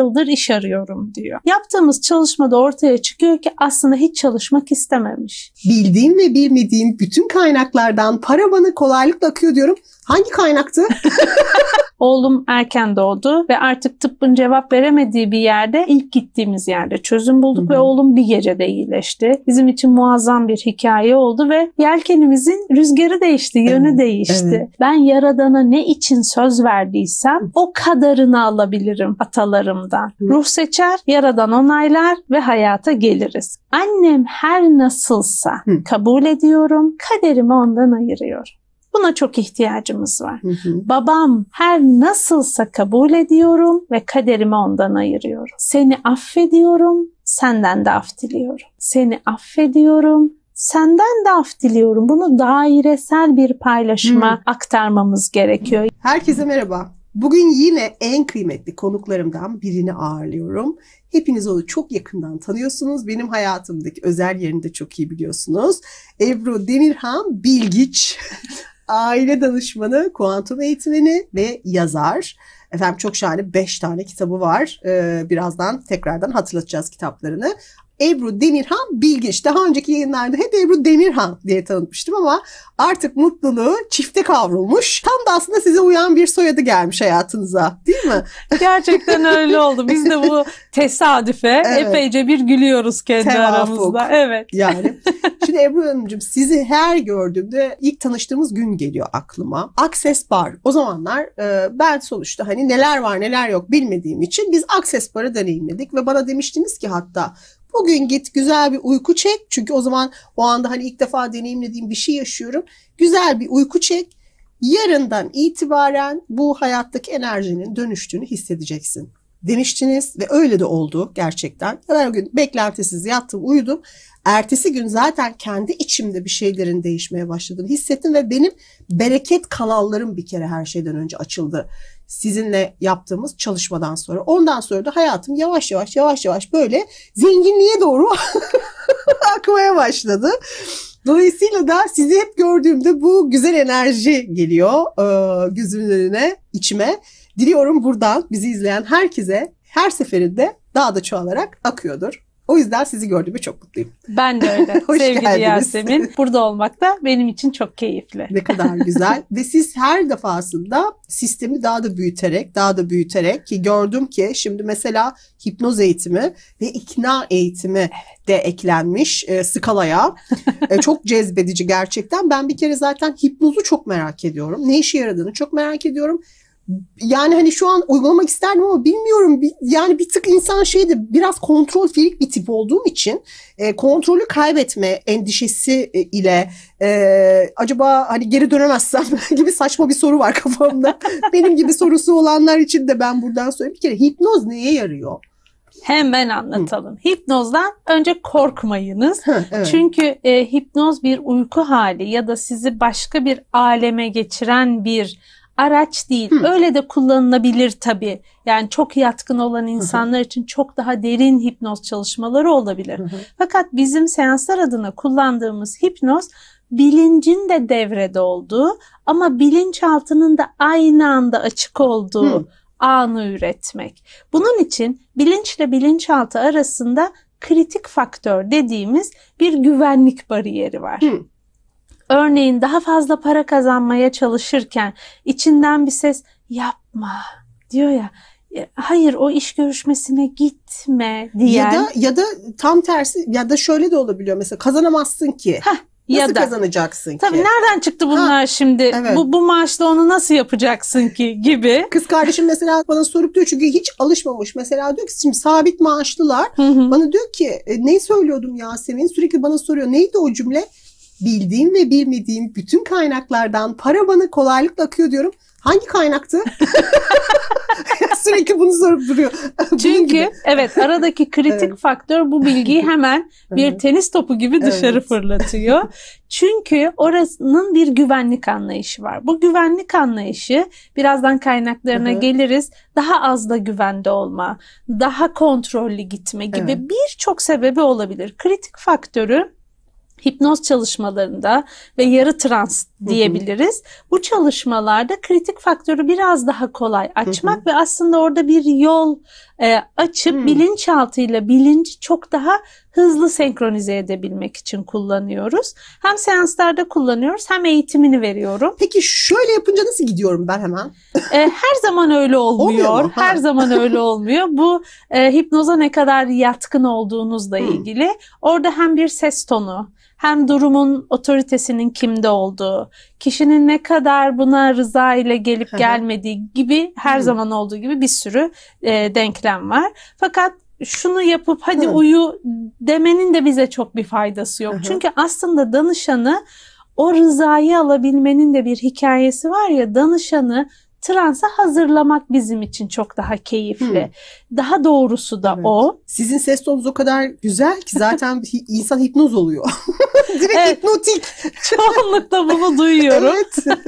yıldır iş arıyorum diyor. Yaptığımız çalışmada ortaya çıkıyor ki aslında hiç çalışmak istememiş. Bildiğim ve bilmediğim bütün kaynaklardan para bana kolaylıkla akıyor diyorum. Hangi kaynaktı? Oğlum erken doğdu ve artık tıbbın cevap veremediği bir yerde ilk gittiğimiz yerde çözüm bulduk Hı-hı. ve oğlum bir gecede iyileşti. Bizim için muazzam bir hikaye oldu ve yelkenimizin rüzgarı değişti, yönü evet, değişti. Evet. Ben yaradana ne için söz verdiysem o kadarını alabilirim atalarımdan. Hı. Ruh seçer, yaradan onaylar ve hayata geliriz. Annem her nasılsa Hı. kabul ediyorum, kaderimi ondan ayırıyorum. Buna çok ihtiyacımız var. Hı hı. Babam her nasılsa kabul ediyorum ve kaderimi ondan ayırıyorum. Seni affediyorum, senden de af diliyorum. Seni affediyorum, senden de af diliyorum. Bunu dairesel bir paylaşıma hı. aktarmamız gerekiyor. Herkese merhaba. Bugün yine en kıymetli konuklarımdan birini ağırlıyorum. Hepiniz onu çok yakından tanıyorsunuz. Benim hayatımdaki özel yerini de çok iyi biliyorsunuz. Ebru Demirhan Bilgiç aile danışmanı, kuantum eğitmeni ve yazar. Efendim çok şahane 5 tane kitabı var. Ee, birazdan tekrardan hatırlatacağız kitaplarını. Ebru Demirhan Bilgiç. Daha önceki yayınlarda hep Ebru Demirhan diye tanıtmıştım ama artık mutluluğu çifte kavrulmuş. Tam da aslında size uyan bir soyadı gelmiş hayatınıza değil mi? Gerçekten öyle oldu. Biz de bu tesadüfe evet. epeyce bir gülüyoruz kendi Tevafuk. aramızda. Evet. Yani. Şimdi Ebru Hanımcığım sizi her gördüğümde ilk tanıştığımız gün geliyor aklıma. Access Bar. O zamanlar e, ben sonuçta hani neler var neler yok bilmediğim için biz Access Bar'ı deneyimledik ve bana demiştiniz ki hatta Bugün git güzel bir uyku çek. Çünkü o zaman o anda hani ilk defa deneyimlediğim bir şey yaşıyorum. Güzel bir uyku çek. Yarından itibaren bu hayattaki enerjinin dönüştüğünü hissedeceksin demiştiniz ve öyle de oldu gerçekten. Ben o gün beklentisiz yattım, uyudum. Ertesi gün zaten kendi içimde bir şeylerin değişmeye başladığını hissettim ve benim bereket kanallarım bir kere her şeyden önce açıldı sizinle yaptığımız çalışmadan sonra. Ondan sonra da hayatım yavaş yavaş yavaş yavaş böyle zenginliğe doğru akmaya başladı. Dolayısıyla da sizi hep gördüğümde bu güzel enerji geliyor e, gözümün önüne, içime. Diliyorum buradan bizi izleyen herkese her seferinde daha da çoğalarak akıyordur. O yüzden sizi gördüğüme çok mutluyum. Ben de öyle. Hoş Sevgili geldiniz. Yasemin. Burada olmak da benim için çok keyifli. Ne kadar güzel. Ve siz her defasında sistemi daha da büyüterek, daha da büyüterek ki gördüm ki şimdi mesela hipnoz eğitimi ve ikna eğitimi de eklenmiş e, skalaya. e, çok cezbedici gerçekten. Ben bir kere zaten hipnozu çok merak ediyorum. Ne işe yaradığını çok merak ediyorum yani hani şu an uygulamak isterdim ama bilmiyorum yani bir tık insan şeydi biraz kontrol filik bir tip olduğum için e, kontrolü kaybetme endişesi e, ile e, acaba hani geri dönemezsem gibi saçma bir soru var kafamda. Benim gibi sorusu olanlar için de ben buradan söyleyeyim. Bir kere hipnoz neye yarıyor? Hemen anlatalım. Hı. Hipnozdan önce korkmayınız. Hı, evet. Çünkü e, hipnoz bir uyku hali ya da sizi başka bir aleme geçiren bir araç değil. Hı. Öyle de kullanılabilir tabii. Yani çok yatkın olan insanlar hı hı. için çok daha derin hipnoz çalışmaları olabilir. Hı hı. Fakat bizim seanslar adına kullandığımız hipnoz bilincin de devrede olduğu ama bilinçaltının da aynı anda açık olduğu hı. anı üretmek. Bunun için bilinçle bilinçaltı arasında kritik faktör dediğimiz bir güvenlik bariyeri var. Hı. Örneğin daha fazla para kazanmaya çalışırken içinden bir ses yapma diyor ya e, hayır o iş görüşmesine gitme diyen. Ya da ya da tam tersi ya da şöyle de olabiliyor mesela kazanamazsın ki. Heh, nasıl ya da, kazanacaksın ki? Tabii nereden çıktı bunlar ha, şimdi? Evet. Bu, bu maaşla onu nasıl yapacaksın ki gibi. Kız kardeşim mesela bana sorup diyor çünkü hiç alışmamış. Mesela diyor ki şimdi sabit maaşlılar. Hı hı. Bana diyor ki e, neyi söylüyordum Yasemin? Sürekli bana soruyor neydi o cümle? bildiğim ve bilmediğim bütün kaynaklardan para bana kolaylıkla akıyor diyorum. Hangi kaynaktı? Sürekli bunu sorup duruyor. Çünkü evet aradaki kritik evet. faktör bu bilgiyi hemen bir tenis topu gibi dışarı evet. fırlatıyor. Çünkü orasının bir güvenlik anlayışı var. Bu güvenlik anlayışı birazdan kaynaklarına hı geliriz. Daha az da güvende olma, daha kontrollü gitme gibi evet. birçok sebebi olabilir. Kritik faktörü hipnoz çalışmalarında ve yarı trans diyebiliriz. Hı hı. Bu çalışmalarda kritik faktörü biraz daha kolay açmak hı hı. ve aslında orada bir yol e, açıp hı. bilinçaltıyla bilinci çok daha hızlı senkronize edebilmek için kullanıyoruz. Hem seanslarda kullanıyoruz hem eğitimini veriyorum. Peki şöyle yapınca nasıl gidiyorum ben hemen? E, her zaman öyle olmuyor. her zaman öyle olmuyor. Bu e, hipnoza ne kadar yatkın olduğunuzla ilgili. Orada hem bir ses tonu hem durumun otoritesinin kimde olduğu, kişinin ne kadar buna rıza ile gelip gelmediği gibi her zaman olduğu gibi bir sürü e, denklem var. Fakat şunu yapıp hadi uyu demenin de bize çok bir faydası yok. Çünkü aslında danışanı o rızayı alabilmenin de bir hikayesi var ya danışanı transa hazırlamak bizim için çok daha keyifli. Hmm. Daha doğrusu da evet. o. Sizin ses tonunuz o kadar güzel ki zaten insan hipnoz oluyor. Direkt evet. hipnotik. Çoğunlukla bunu duyuyorum. evet.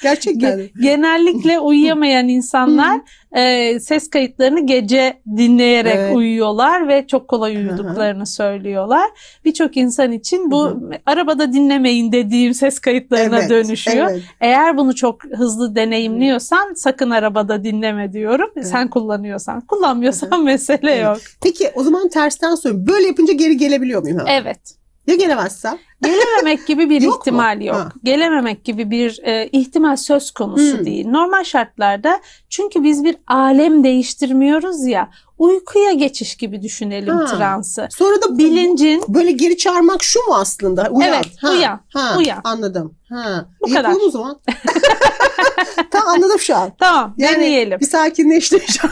Gerçekten. Genellikle uyuyamayan hmm. insanlar hmm e, ses kayıtlarını gece dinleyerek evet. uyuyorlar ve çok kolay uyuduklarını Hı-hı. söylüyorlar. Birçok insan için bu Hı-hı. arabada dinlemeyin dediğim ses kayıtlarına evet, dönüşüyor. Evet. Eğer bunu çok hızlı deneyimliyorsan sakın arabada dinleme diyorum. Hı-hı. Sen kullanıyorsan, kullanmıyorsan Hı-hı. mesele yok. Peki o zaman tersten soruyorum. Böyle yapınca geri gelebiliyor muyum? Ha? Evet. Ya gelemezsem? Gelememek gibi bir yok ihtimal mu? yok. Ha. Gelememek gibi bir e, ihtimal söz konusu hmm. değil. Normal şartlarda çünkü biz bir alem değiştirmiyoruz ya. Uykuya geçiş gibi düşünelim ha. transı. Sonra da bilincin böyle geri çağırmak şu mu aslında? Uyan. Evet, ha. uyan. Ha. Uyan. Anladım. Ha. Bu kadar. o zaman. tamam anladım şu an. Tamam yani deneyelim. Bir sakinleştim şu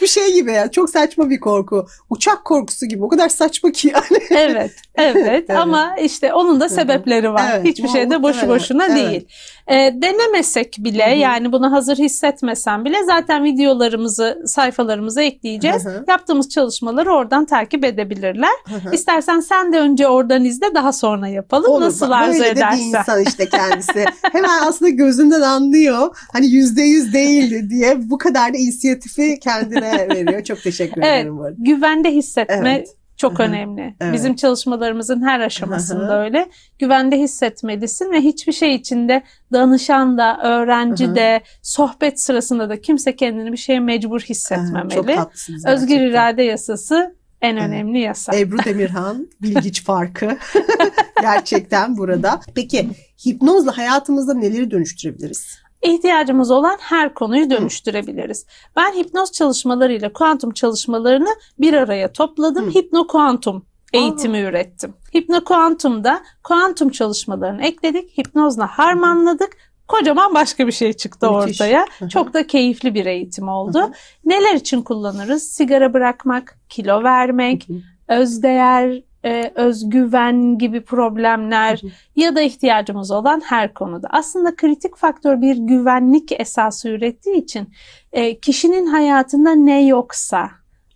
bir şey gibi ya çok saçma bir korku. Uçak korkusu gibi o kadar saçma ki yani. evet evet ama da işte onun da sebepleri var. Evet, Hiçbir şey de boşu boşuna evet. değil. E, denemesek bile Hı-hı. yani bunu hazır hissetmesen bile zaten videolarımızı sayfalarımıza ekleyeceğiz. Hı-hı. Yaptığımız çalışmaları oradan takip edebilirler. Hı-hı. İstersen sen de önce oradan izle daha sonra yapalım. Olur, Nasıl arzu edersen. Böyle de bir insan işte kendisi. Hemen aslında gözünden anlıyor. Hani yüzde yüz değildi diye bu kadar da inisiyatifi kendine veriyor. Çok teşekkür ederim. Evet, güvende hissetme evet çok önemli. Evet. Bizim çalışmalarımızın her aşamasında Hı-hı. öyle. Güvende hissetmelisin ve hiçbir şey içinde danışan da, öğrenci Hı-hı. de, sohbet sırasında da kimse kendini bir şeye mecbur hissetmemeli. Hı-hı. Çok haklısınız. Özgür irade yasası en önemli yasa. Ebru Demirhan, bilgiç farkı gerçekten burada. Peki hipnozla hayatımızda neleri dönüştürebiliriz? ihtiyacımız olan her konuyu dönüştürebiliriz. Ben hipnoz çalışmalarıyla kuantum çalışmalarını bir araya topladım. Hipno kuantum eğitimi Aa. ürettim. kuantumda kuantum çalışmalarını ekledik, hipnozla harmanladık. Kocaman başka bir şey çıktı Müthiş. ortaya. Çok da keyifli bir eğitim oldu. Neler için kullanırız? Sigara bırakmak, kilo vermek, özdeğer e, özgüven gibi problemler hı hı. ya da ihtiyacımız olan her konuda. Aslında kritik faktör bir güvenlik esası ürettiği için e, kişinin hayatında ne yoksa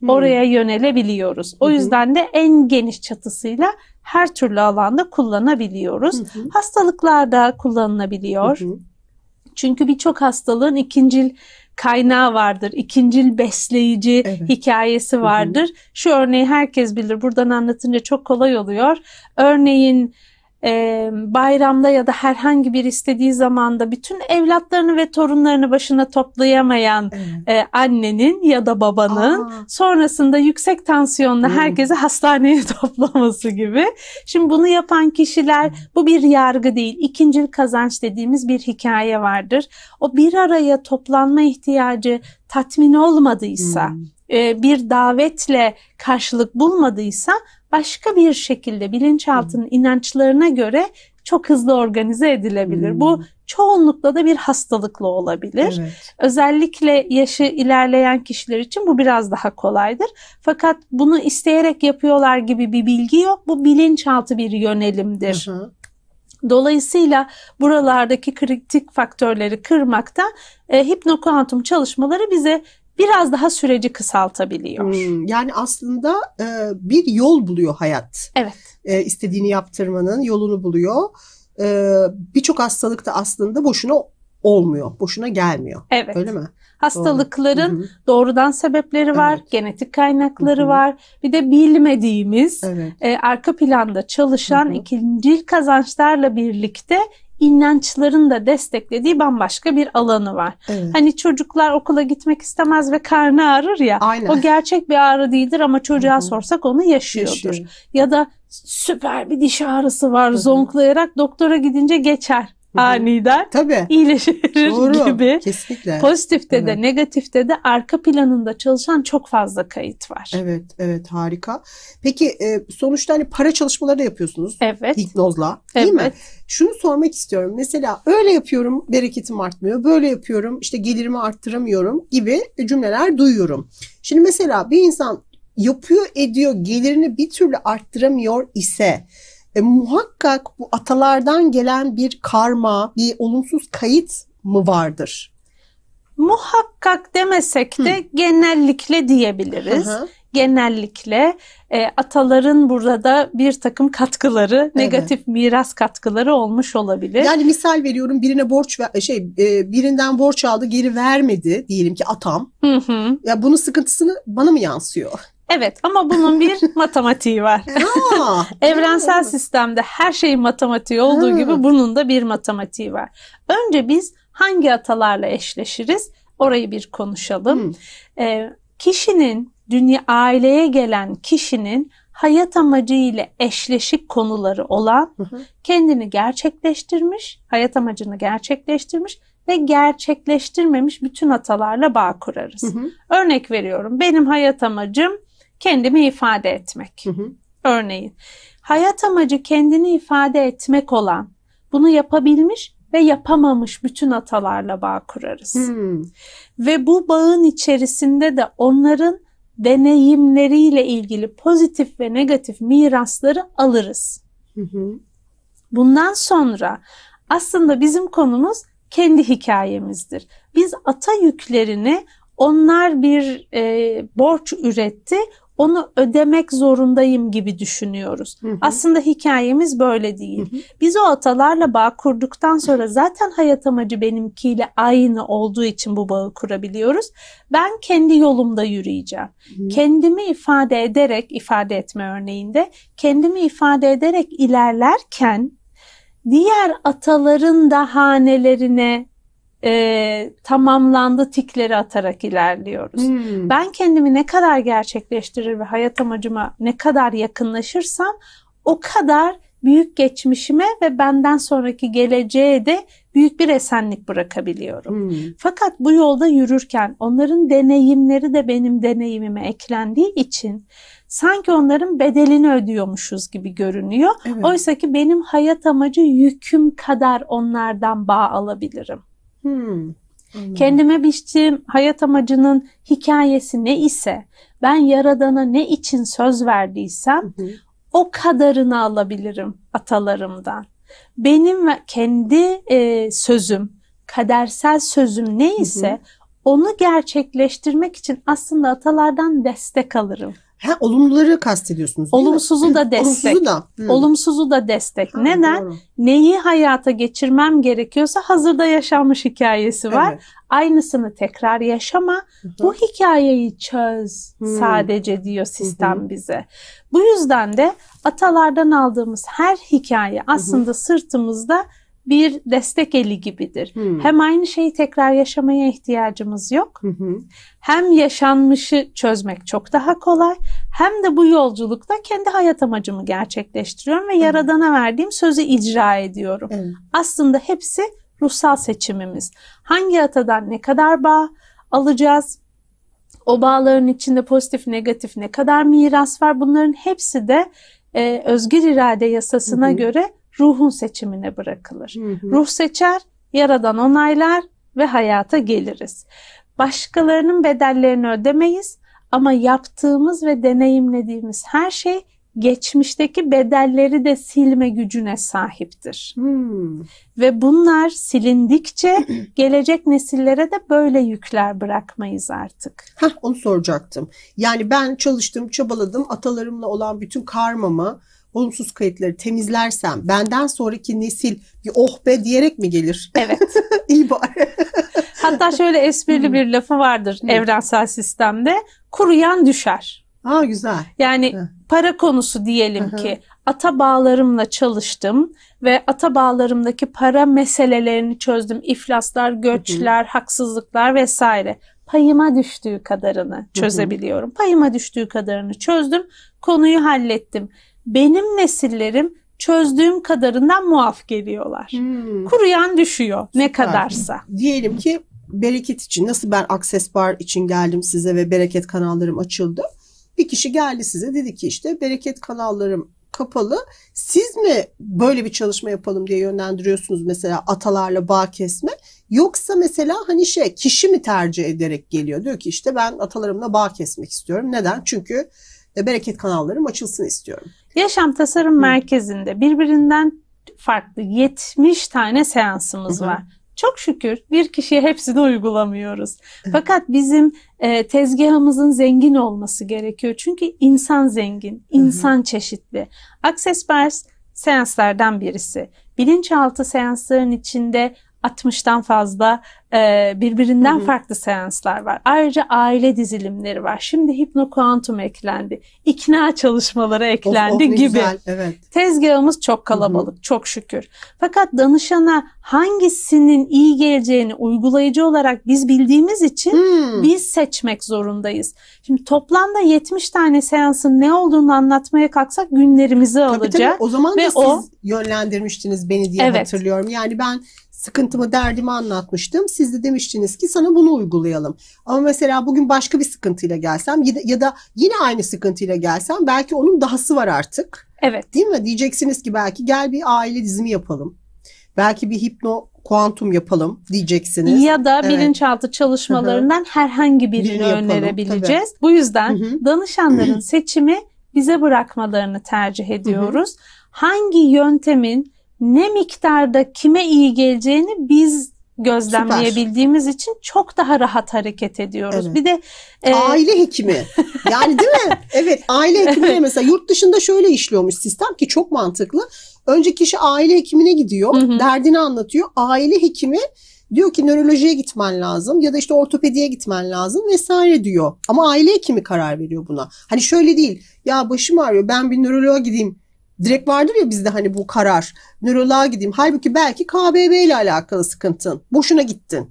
hı. oraya yönelebiliyoruz. O yüzden de en geniş çatısıyla her türlü alanda kullanabiliyoruz. Hastalıklarda kullanılabiliyor. Çünkü birçok hastalığın ikincil kaynağı vardır. İkincil besleyici evet. hikayesi vardır. Hı hı. Şu örneği herkes bilir. Buradan anlatınca çok kolay oluyor. Örneğin e, bayramda ya da herhangi bir istediği zamanda bütün evlatlarını ve torunlarını başına toplayamayan e, annenin ya da babanın Aa. sonrasında yüksek tansiyonla herkesi hastaneye toplaması gibi. Şimdi bunu yapan kişiler bu bir yargı değil. İkincil kazanç dediğimiz bir hikaye vardır. O bir araya toplanma ihtiyacı tatmin olmadıysa bir davetle karşılık bulmadıysa başka bir şekilde bilinçaltının hmm. inançlarına göre çok hızlı organize edilebilir. Hmm. Bu çoğunlukla da bir hastalıkla olabilir. Evet. Özellikle yaşı ilerleyen kişiler için bu biraz daha kolaydır. Fakat bunu isteyerek yapıyorlar gibi bir bilgi yok. Bu bilinçaltı bir yönelimdir. Hı hı. Dolayısıyla buralardaki kritik faktörleri kırmakta e, hipnokuantum çalışmaları bize biraz daha süreci kısaltabiliyor. Hmm, yani aslında e, bir yol buluyor hayat. Evet. E, istediğini yaptırmanın yolunu buluyor. E, Birçok hastalıkta aslında boşuna olmuyor, boşuna gelmiyor. Evet. Öyle mi? Hastalıkların Doğru. Hı -hı. doğrudan sebepleri var, evet. genetik kaynakları Hı -hı. var. Bir de bilmediğimiz evet. e, arka planda çalışan Hı -hı. ikincil kazançlarla birlikte inançların da desteklediği bambaşka bir alanı var. Evet. Hani çocuklar okula gitmek istemez ve karnı ağrır ya. Aynen. O gerçek bir ağrı değildir ama çocuğa Hı-hı. sorsak onu yaşıyordur. Yaşıyor. Ya da süper bir diş ağrısı var Hı-hı. zonklayarak doktora gidince geçer aniden Tabii. iyileşir Doğru. gibi. Kesinlikle. Pozitifte evet. de negatifte de arka planında çalışan çok fazla kayıt var. Evet, evet harika. Peki e, sonuçta hani para çalışmaları da yapıyorsunuz. Evet. Hipnozla değil evet. mi? Şunu sormak istiyorum. Mesela öyle yapıyorum bereketim artmıyor. Böyle yapıyorum işte gelirimi arttıramıyorum gibi cümleler duyuyorum. Şimdi mesela bir insan yapıyor ediyor gelirini bir türlü arttıramıyor ise e, muhakkak bu atalardan gelen bir karma, bir olumsuz kayıt mı vardır? Muhakkak demesek de Hı. genellikle diyebiliriz. Hı-hı. Genellikle e, ataların burada da bir takım katkıları, evet. negatif miras katkıları olmuş olabilir. Yani misal veriyorum birine borç ver, e, şey e, birinden borç aldı geri vermedi diyelim ki atam. Hı hı. Ya bunun sıkıntısını bana mı yansıyor? Evet ama bunun bir matematiği var. Evrensel sistemde her şeyin matematiği olduğu gibi bunun da bir matematiği var. Önce biz hangi atalarla eşleşiriz? Orayı bir konuşalım. E, kişinin, dünya aileye gelen kişinin hayat amacı ile eşleşik konuları olan, kendini gerçekleştirmiş, hayat amacını gerçekleştirmiş ve gerçekleştirmemiş bütün atalarla bağ kurarız. Örnek veriyorum benim hayat amacım kendimi ifade etmek. Hı hı. Örneğin hayat amacı kendini ifade etmek olan bunu yapabilmiş ve yapamamış bütün atalarla bağ kurarız. Hmm. Ve bu bağın içerisinde de onların deneyimleriyle ilgili pozitif ve negatif mirasları alırız. Hı Bundan sonra aslında bizim konumuz kendi hikayemizdir. Biz ata yüklerini onlar bir e, borç üretti, onu ödemek zorundayım gibi düşünüyoruz. Hı hı. Aslında hikayemiz böyle değil. Hı hı. Biz o atalarla bağ kurduktan sonra zaten hayat amacı benimkiyle aynı olduğu için bu bağı kurabiliyoruz. Ben kendi yolumda yürüyeceğim. Hı hı. Kendimi ifade ederek, ifade etme örneğinde, kendimi ifade ederek ilerlerken diğer ataların da hanelerine e, tamamlandı tikleri atarak ilerliyoruz. Hmm. Ben kendimi ne kadar gerçekleştirir ve hayat amacıma ne kadar yakınlaşırsam o kadar büyük geçmişime ve benden sonraki geleceğe de büyük bir esenlik bırakabiliyorum. Hmm. Fakat bu yolda yürürken onların deneyimleri de benim deneyimime eklendiği için sanki onların bedelini ödüyormuşuz gibi görünüyor. Evet. Oysa ki benim hayat amacı yüküm kadar onlardan bağ alabilirim. Hmm. Kendime biçtiğim hayat amacının hikayesi ne ise, ben Yaradan'a ne için söz verdiysem hı hı. o kadarını alabilirim atalarımdan. Benim ve kendi e, sözüm, kadersel sözüm ne ise, onu gerçekleştirmek için aslında atalardan destek alırım. Ha, olumluları kastediyorsunuz değil Olumsuzu mi? da destek. Olumsuzu da. Hmm. Olumsuzu da destek. Ha, Neden? Doğru. Neyi hayata geçirmem gerekiyorsa hazırda yaşanmış hikayesi var. Evet. Aynısını tekrar yaşama. Hı-hı. Bu hikayeyi çöz hı sadece diyor sistem Hı-hı. bize. Bu yüzden de atalardan aldığımız her hikaye aslında Hı-hı. sırtımızda bir destek eli gibidir. Hmm. Hem aynı şeyi tekrar yaşamaya ihtiyacımız yok. Hem yaşanmışı çözmek çok daha kolay. Hem de bu yolculukta kendi hayat amacımı gerçekleştiriyorum ve yaradana verdiğim sözü icra ediyorum. Aslında hepsi ruhsal seçimimiz. Hangi atadan ne kadar bağ alacağız? O bağların içinde pozitif, negatif ne kadar miras var? Bunların hepsi de e, özgür irade yasasına göre ruhun seçimine bırakılır. Hı hı. Ruh seçer, yaradan onaylar ve hayata geliriz. Başkalarının bedellerini ödemeyiz ama yaptığımız ve deneyimlediğimiz her şey geçmişteki bedelleri de silme gücüne sahiptir. Hmm. Ve bunlar silindikçe gelecek nesillere de böyle yükler bırakmayız artık. Heh, onu soracaktım. Yani ben çalıştım, çabaladım, atalarımla olan bütün karmamı, olumsuz kayıtları temizlersem benden sonraki nesil bir oh be diyerek mi gelir? Evet. İyi bari. Hatta şöyle esprili hmm. bir lafı vardır hmm. evrensel sistemde. Kuruyan düşer. Ha güzel. Yani Hı. para konusu diyelim Hı-hı. ki ata bağlarımla çalıştım ve ata bağlarımdaki para meselelerini çözdüm. İflaslar, göçler, Hı-hı. haksızlıklar vesaire. Payıma düştüğü kadarını çözebiliyorum. Hı-hı. Payıma düştüğü kadarını çözdüm. Konuyu hallettim benim nesillerim çözdüğüm kadarından muaf geliyorlar. Hmm. Kuruyan düşüyor Süper. ne kadarsa. Diyelim ki bereket için nasıl ben Access Bar için geldim size ve bereket kanallarım açıldı. Bir kişi geldi size dedi ki işte bereket kanallarım kapalı. Siz mi böyle bir çalışma yapalım diye yönlendiriyorsunuz mesela atalarla bağ kesme? Yoksa mesela hani şey kişi mi tercih ederek geliyor? Diyor ki işte ben atalarımla bağ kesmek istiyorum. Neden? Çünkü e, bereket kanallarım açılsın istiyorum. Yaşam Tasarım Merkezi'nde birbirinden farklı 70 tane seansımız Hı. var. Çok şükür bir kişiye hepsini uygulamıyoruz. Fakat bizim e, tezgahımızın zengin olması gerekiyor. Çünkü insan zengin, insan Hı-hı. çeşitli. Access Bars seanslardan birisi. Bilinçaltı seansların içinde 60'tan fazla e, birbirinden hı hı. farklı seanslar var. Ayrıca aile dizilimleri var. Şimdi hipnokuantum eklendi. İkna çalışmaları eklendi of, of, gibi. Güzel, evet. Tezgahımız çok kalabalık hı hı. çok şükür. Fakat danışana hangisinin iyi geleceğini uygulayıcı olarak biz bildiğimiz için hı. biz seçmek zorundayız. Şimdi toplamda 70 tane seansın ne olduğunu anlatmaya kalksak günlerimizi tabii, alacak. Tabii, o zaman Ve da siz o, yönlendirmiştiniz beni diye evet. hatırlıyorum. Yani ben sıkıntımı, derdimi anlatmıştım. Siz de demiştiniz ki sana bunu uygulayalım. Ama mesela bugün başka bir sıkıntıyla gelsem ya da yine aynı sıkıntıyla gelsem belki onun dahası var artık. Evet. Değil mi? Diyeceksiniz ki belki gel bir aile dizimi yapalım. Belki bir hipno kuantum yapalım diyeceksiniz. Ya da evet. bilinçaltı çalışmalarından Hı-hı. herhangi birini, birini yapalım, önerebileceğiz. Tabii. Bu yüzden Hı-hı. danışanların Hı-hı. seçimi bize bırakmalarını tercih ediyoruz. Hı-hı. Hangi yöntemin ne miktarda kime iyi geleceğini biz gözlemleyebildiğimiz Süper. için çok daha rahat hareket ediyoruz. Evet. Bir de e... aile hekimi. Yani değil mi? evet, aile hekimi mesela yurt dışında şöyle işliyormuş sistem ki çok mantıklı. Önce kişi aile hekimine gidiyor, hı hı. derdini anlatıyor. Aile hekimi diyor ki nörolojiye gitmen lazım ya da işte ortopediye gitmen lazım vesaire diyor. Ama aile hekimi karar veriyor buna. Hani şöyle değil. Ya başım ağrıyor ben bir nöroloğa gideyim direkt vardır ya bizde hani bu karar. Nöroloğa gideyim. Halbuki belki KBB ile alakalı sıkıntın. Boşuna gittin.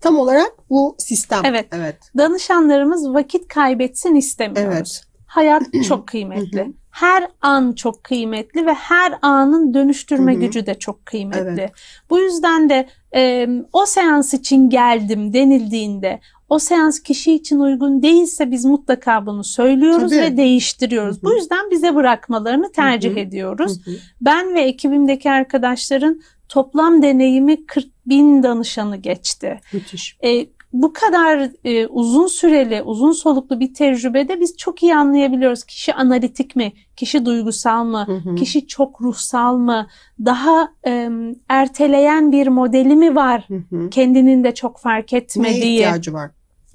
Tam olarak bu sistem. Evet. evet. Danışanlarımız vakit kaybetsin istemiyoruz. Evet. Hayat çok kıymetli. her an çok kıymetli ve her anın dönüştürme gücü de çok kıymetli. Evet. Bu yüzden de e, o seans için geldim denildiğinde o seans kişi için uygun değilse biz mutlaka bunu söylüyoruz Tabii. ve değiştiriyoruz. Hı-hı. Bu yüzden bize bırakmalarını tercih Hı-hı. ediyoruz. Hı-hı. Ben ve ekibimdeki arkadaşların toplam deneyimi 40 bin danışanı geçti. Müthiş. E, bu kadar e, uzun süreli, uzun soluklu bir tecrübede biz çok iyi anlayabiliyoruz. Kişi analitik mi, kişi duygusal mı, hı hı. kişi çok ruhsal mı, daha e, erteleyen bir modeli mi var, hı hı. kendinin de çok fark etmediği. Neye ihtiyacı var?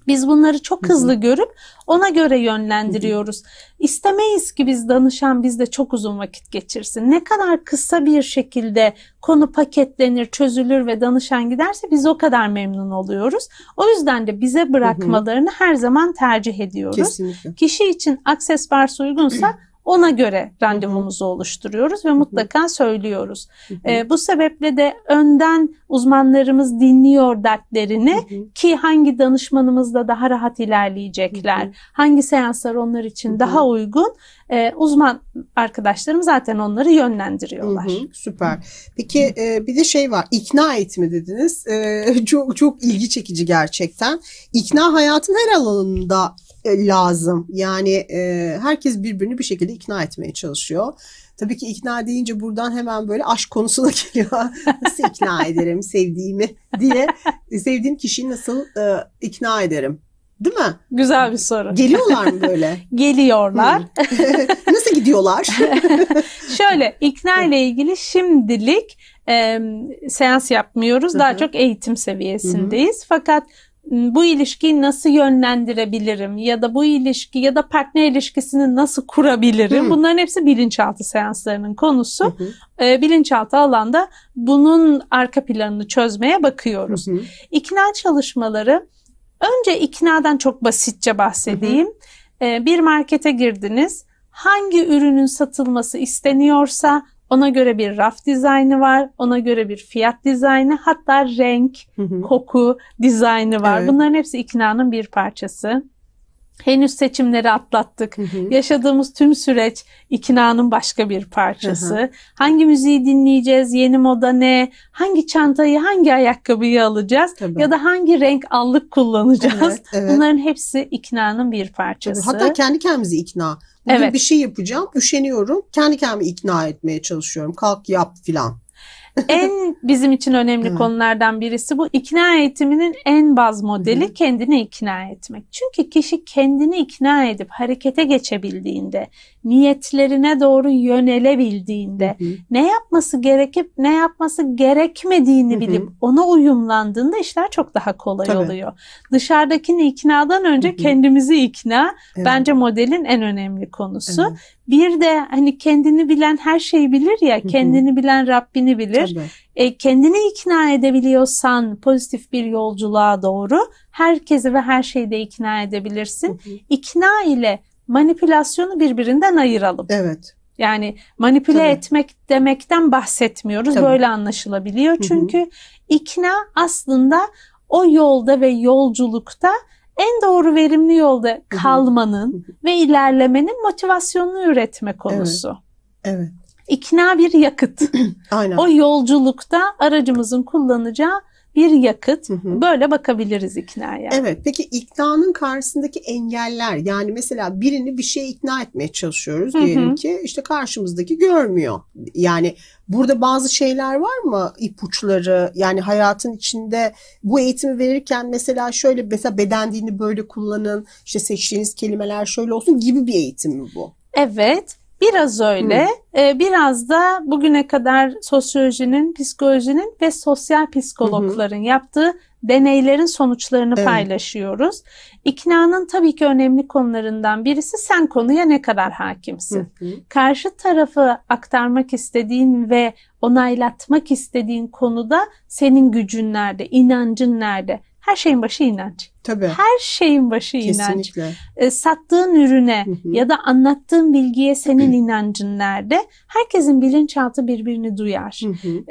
Biz bunları çok hızlı görüp ona göre yönlendiriyoruz. İstemeyiz ki biz danışan bizde çok uzun vakit geçirsin. Ne kadar kısa bir şekilde konu paketlenir, çözülür ve danışan giderse biz o kadar memnun oluyoruz. O yüzden de bize bırakmalarını her zaman tercih ediyoruz. Kesinlikle. Kişi için akses varsa uygunsa Ona göre randevumuzu oluşturuyoruz ve mutlaka söylüyoruz. Hı ee, bu sebeple de önden Uzmanlarımız dinliyor dertlerini hı hı. ki hangi danışmanımızla daha rahat ilerleyecekler, hı hı. hangi seanslar onlar için hı hı. daha uygun. E, uzman arkadaşlarım zaten onları yönlendiriyorlar. Hı hı. Süper. Peki e, bir de şey var ikna eğitimi dediniz. E, çok çok ilgi çekici gerçekten. İkna hayatın her alanında e, lazım. Yani e, herkes birbirini bir şekilde ikna etmeye çalışıyor. Tabii ki ikna deyince buradan hemen böyle aşk konusuna geliyor. Nasıl ikna ederim sevdiğimi diye e, sevdiğim kişiyi nasıl e, ikna ederim? Değil mi? Güzel bir soru. Geliyorlar mı böyle? Geliyorlar. Hmm. Nasıl gidiyorlar? Şöyle ikna ile ilgili şimdilik e, seans yapmıyoruz. Daha Hı-hı. çok eğitim seviyesindeyiz. Hı-hı. Fakat bu ilişkiyi nasıl yönlendirebilirim ya da bu ilişki ya da partner ilişkisini nasıl kurabilirim? Hı. Bunların hepsi bilinçaltı seanslarının konusu. Hı hı. E, bilinçaltı alanda bunun arka planını çözmeye bakıyoruz. Hı hı. İkna çalışmaları önce iknadan çok basitçe bahsedeyim. Hı hı. E, bir markete girdiniz. Hangi ürünün satılması isteniyorsa ona göre bir raf dizaynı var, ona göre bir fiyat dizaynı, hatta renk, koku dizaynı var. Evet. Bunların hepsi ikna'nın bir parçası. Henüz seçimleri atlattık. Yaşadığımız tüm süreç ikna'nın başka bir parçası. Hangi müziği dinleyeceğiz? Yeni moda ne? Hangi çantayı, hangi ayakkabıyı alacağız? Tabii. Ya da hangi renk allık kullanacağız? Evet, evet. Bunların hepsi ikna'nın bir parçası. Tabii. Hatta kendi kendimizi ikna Bugün evet. bir şey yapacağım, üşeniyorum. Kendi kendimi ikna etmeye çalışıyorum. Kalk yap filan. en bizim için önemli evet. konulardan birisi bu. ikna eğitiminin en baz modeli hı kendini ikna etmek. Çünkü kişi kendini ikna edip harekete geçebildiğinde, niyetlerine doğru yönelebildiğinde, hı hı. ne yapması gerekip ne yapması gerekmediğini hı hı. bilip ona uyumlandığında işler çok daha kolay Tabii. oluyor. Dışarıdakini iknadan önce hı hı. kendimizi ikna evet. bence modelin en önemli konusu. Evet. Bir de hani kendini bilen her şeyi bilir ya, kendini bilen Rabbini bilir. E, kendini ikna edebiliyorsan pozitif bir yolculuğa doğru herkesi ve her şeyi de ikna edebilirsin. İkna ile manipülasyonu birbirinden ayıralım. Evet. Yani manipüle Tabii. etmek demekten bahsetmiyoruz. Tabii. Böyle anlaşılabiliyor. Çünkü hı hı. ikna aslında o yolda ve yolculukta en doğru verimli yolda kalmanın hı hı. ve ilerlemenin motivasyonunu üretme konusu. Evet. evet. İkna bir yakıt. Aynen. O yolculukta aracımızın kullanacağı bir yakıt. Hı hı. Böyle bakabiliriz iknaya. Evet. Peki iknanın karşısındaki engeller yani mesela birini bir şeye ikna etmeye çalışıyoruz diyelim hı hı. ki işte karşımızdaki görmüyor. Yani burada bazı şeyler var mı ipuçları? Yani hayatın içinde bu eğitimi verirken mesela şöyle mesela beden dilini böyle kullanın, işte seçtiğiniz kelimeler şöyle olsun gibi bir eğitim mi bu? Evet. Biraz öyle, e, biraz da bugüne kadar sosyolojinin, psikolojinin ve sosyal psikologların Hı. yaptığı deneylerin sonuçlarını evet. paylaşıyoruz. İknanın tabii ki önemli konularından birisi sen konuya ne kadar hakimsin. Hı hı. Karşı tarafı aktarmak istediğin ve onaylatmak istediğin konuda senin gücün nerede, inancın nerede? Her şeyin başı inanç. Tabii. Her şeyin başı Kesinlikle. inanç. E, sattığın ürüne ya da anlattığın bilgiye senin inancın nerede? Herkesin bilinçaltı birbirini duyar.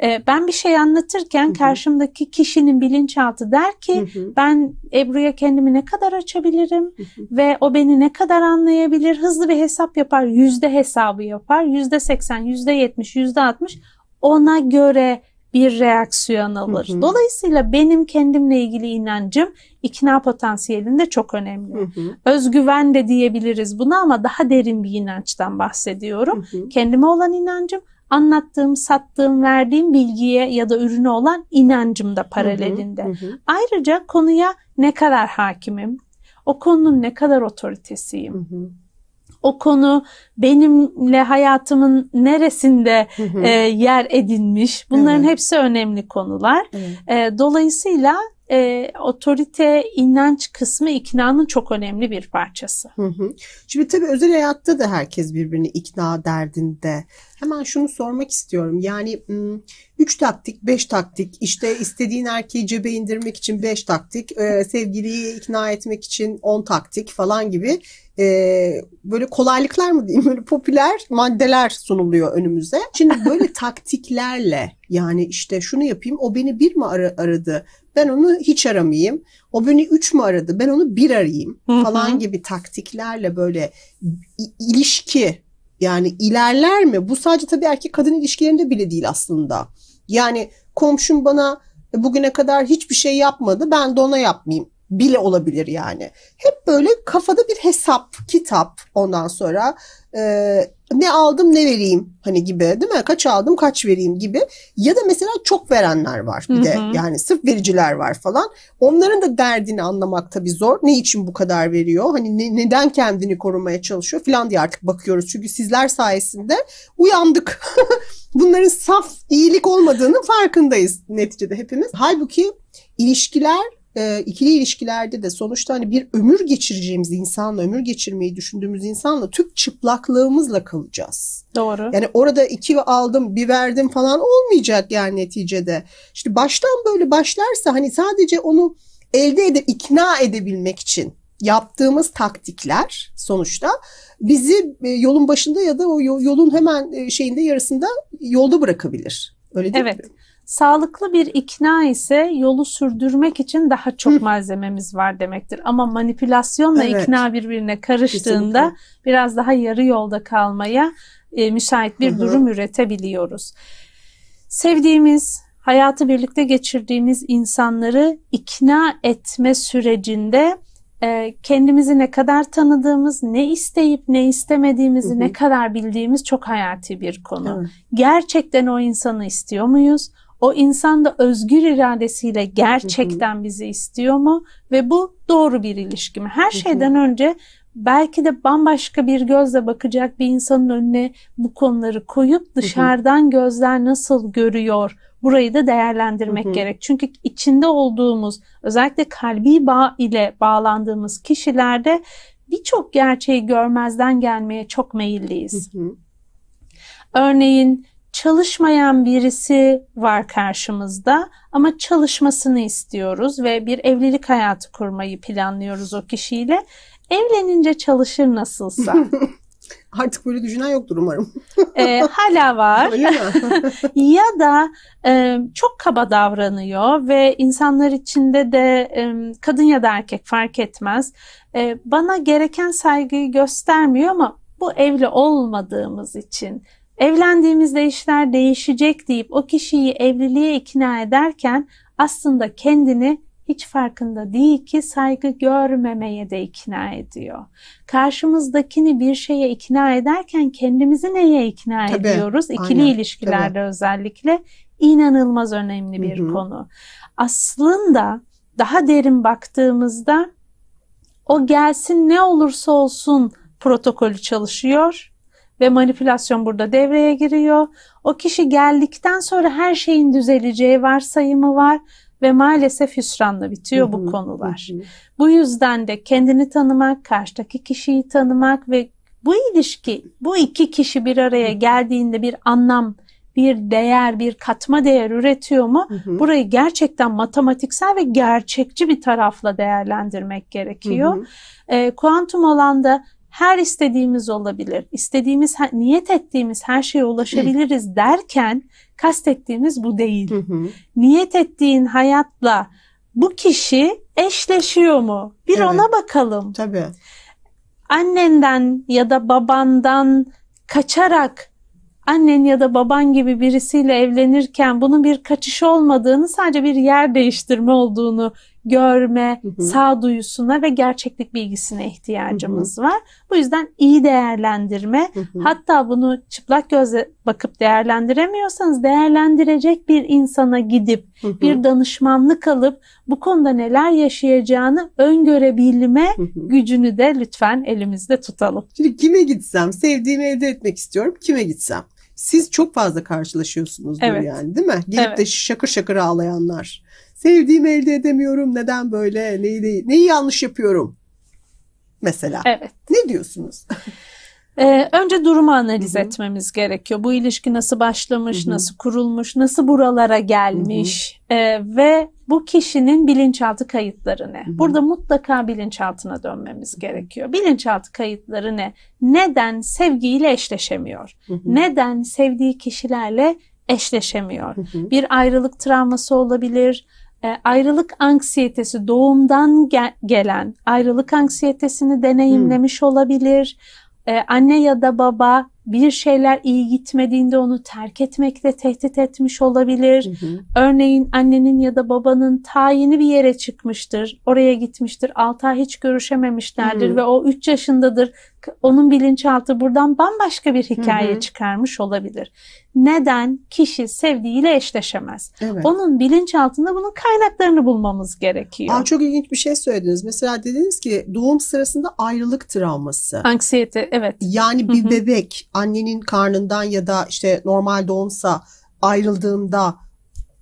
E, ben bir şey anlatırken karşımdaki kişinin bilinçaltı der ki ben Ebru'ya kendimi ne kadar açabilirim ve o beni ne kadar anlayabilir? Hızlı bir hesap yapar. Yüzde hesabı yapar. Yüzde seksen, yüzde yetmiş, yüzde altmış ona göre bir reaksiyon alır. Hı hı. Dolayısıyla benim kendimle ilgili inancım ikna potansiyelinde çok önemli. Hı hı. Özgüven de diyebiliriz buna ama daha derin bir inançtan bahsediyorum. Hı hı. Kendime olan inancım anlattığım, sattığım, verdiğim bilgiye ya da ürüne olan inancım da paralelinde. Hı hı hı. Ayrıca konuya ne kadar hakimim, o konunun ne kadar otoritesiyim. Hı hı o konu benimle hayatımın neresinde e, yer edinmiş? Bunların evet. hepsi önemli konular. Evet. E, dolayısıyla e, otorite, inanç kısmı iknanın çok önemli bir parçası. Hı hı. Şimdi tabii özel hayatta da herkes birbirini ikna derdinde. Hemen şunu sormak istiyorum. Yani üç taktik, beş taktik, işte istediğin erkeği cebe indirmek için beş taktik, e, sevgiliyi ikna etmek için on taktik falan gibi e, böyle kolaylıklar mı diyeyim böyle popüler maddeler sunuluyor önümüze. Şimdi böyle taktiklerle yani işte şunu yapayım o beni bir mi ara, aradı ben onu hiç aramayayım. O beni üç mü aradı ben onu bir arayayım falan gibi taktiklerle böyle ilişki yani ilerler mi? Bu sadece tabii erkek kadın ilişkilerinde bile değil aslında. Yani komşum bana e, bugüne kadar hiçbir şey yapmadı ben de ona yapmayayım bile olabilir yani. Hep böyle kafada bir hesap, kitap ondan sonra e, ne aldım ne vereyim hani gibi değil mi? Kaç aldım kaç vereyim gibi. Ya da mesela çok verenler var bir Hı-hı. de yani sırf vericiler var falan. Onların da derdini anlamak tabii zor. Ne için bu kadar veriyor? Hani ne, neden kendini korumaya çalışıyor falan diye artık bakıyoruz. Çünkü sizler sayesinde uyandık. Bunların saf iyilik olmadığının farkındayız neticede hepimiz. Halbuki ilişkiler e, ikili ilişkilerde de sonuçta hani bir ömür geçireceğimiz insanla, ömür geçirmeyi düşündüğümüz insanla tüp çıplaklığımızla kalacağız. Doğru. Yani orada iki aldım, bir verdim falan olmayacak yani neticede. İşte baştan böyle başlarsa hani sadece onu elde edip ikna edebilmek için yaptığımız taktikler sonuçta bizi e, yolun başında ya da o yolun hemen e, şeyinde yarısında yolda bırakabilir. Öyle değil evet. mi? Evet. Sağlıklı bir ikna ise yolu sürdürmek için daha çok Hı. malzememiz var demektir. Ama manipülasyonla evet. ikna birbirine karıştığında Kesinlikle. biraz daha yarı yolda kalmaya e, müsait bir Hı-hı. durum üretebiliyoruz. Sevdiğimiz, hayatı birlikte geçirdiğimiz insanları ikna etme sürecinde e, kendimizi ne kadar tanıdığımız, ne isteyip ne istemediğimizi, hı hı. ne kadar bildiğimiz çok hayati bir konu. Evet. Gerçekten o insanı istiyor muyuz? O insan da özgür iradesiyle gerçekten bizi istiyor mu ve bu doğru bir ilişki mi? Her şeyden önce belki de bambaşka bir gözle bakacak bir insanın önüne bu konuları koyup dışarıdan gözler nasıl görüyor burayı da değerlendirmek gerek. Çünkü içinde olduğumuz özellikle kalbi bağ ile bağlandığımız kişilerde birçok gerçeği görmezden gelmeye çok meyilliyiz. Örneğin çalışmayan birisi var karşımızda ama çalışmasını istiyoruz ve bir evlilik hayatı kurmayı planlıyoruz o kişiyle. Evlenince çalışır nasılsa. Artık böyle düşünen yoktur umarım. e, hala var. ya da e, çok kaba davranıyor ve insanlar içinde de e, kadın ya da erkek fark etmez. E, bana gereken saygıyı göstermiyor ama bu evli olmadığımız için Evlendiğimizde işler değişecek deyip o kişiyi evliliğe ikna ederken aslında kendini hiç farkında değil ki saygı görmemeye de ikna ediyor. Karşımızdakini bir şeye ikna ederken kendimizi neye ikna tabii, ediyoruz? İkili aynen, ilişkilerde tabii. özellikle inanılmaz önemli bir Hı-hı. konu. Aslında daha derin baktığımızda o gelsin ne olursa olsun protokolü çalışıyor ve manipülasyon burada devreye giriyor. O kişi geldikten sonra her şeyin düzeleceği varsayımı var ve maalesef hüsranla bitiyor bu konular. Bu yüzden de kendini tanımak, karşıdaki kişiyi tanımak ve bu ilişki, bu iki kişi bir araya geldiğinde bir anlam, bir değer, bir katma değer üretiyor mu? Burayı gerçekten matematiksel ve gerçekçi bir tarafla değerlendirmek gerekiyor. E, kuantum alanda her istediğimiz olabilir. istediğimiz niyet ettiğimiz her şeye ulaşabiliriz derken kastettiğimiz bu değil. Hı hı. Niyet ettiğin hayatla bu kişi eşleşiyor mu? Bir evet. ona bakalım. Tabii. Annenden ya da babandan kaçarak annen ya da baban gibi birisiyle evlenirken bunun bir kaçış olmadığını sadece bir yer değiştirme olduğunu görme, sağ hı. ve gerçeklik bilgisine ihtiyacımız hı hı. var. Bu yüzden iyi değerlendirme, hı hı. hatta bunu çıplak gözle bakıp değerlendiremiyorsanız değerlendirecek bir insana gidip hı hı. bir danışmanlık alıp bu konuda neler yaşayacağını öngörebilme hı hı. gücünü de lütfen elimizde tutalım. Şimdi kime gitsem, sevdiğimi elde etmek istiyorum. Kime gitsem? Siz çok fazla karşılaşıyorsunuzdur evet. yani değil mi? Gelip evet. de şakır şakır ağlayanlar. Sevdiğimi elde edemiyorum. Neden böyle? Neyi, neyi yanlış yapıyorum? Mesela. Evet. Ne diyorsunuz? Ee, önce durumu analiz Hı-hı. etmemiz gerekiyor. Bu ilişki nasıl başlamış, Hı-hı. nasıl kurulmuş, nasıl buralara gelmiş ee, ve bu kişinin bilinçaltı kayıtları ne? Hı-hı. Burada mutlaka bilinçaltına dönmemiz gerekiyor. Bilinçaltı kayıtları ne? Neden sevgiyle eşleşemiyor? Hı-hı. Neden sevdiği kişilerle eşleşemiyor? Hı-hı. Bir ayrılık travması olabilir, e, ayrılık anksiyetesi doğumdan ge- gelen ayrılık anksiyetesini deneyimlemiş hmm. olabilir. E, anne ya da baba bir şeyler iyi gitmediğinde onu terk etmekle tehdit etmiş olabilir. Hı hı. Örneğin annenin ya da babanın tayini bir yere çıkmıştır. Oraya gitmiştir. 6 ay hiç görüşememişlerdir hı hı. ve o 3 yaşındadır. Onun bilinçaltı buradan bambaşka bir hikaye hı hı. çıkarmış olabilir. Neden kişi sevdiğiyle eşleşemez? Evet. Onun bilinçaltında bunun kaynaklarını bulmamız gerekiyor. Aa, çok ilginç bir şey söylediniz. Mesela dediniz ki doğum sırasında ayrılık travması. Anksiyete evet. Yani bir hı hı. bebek annenin karnından ya da işte normal doğumsa ayrıldığında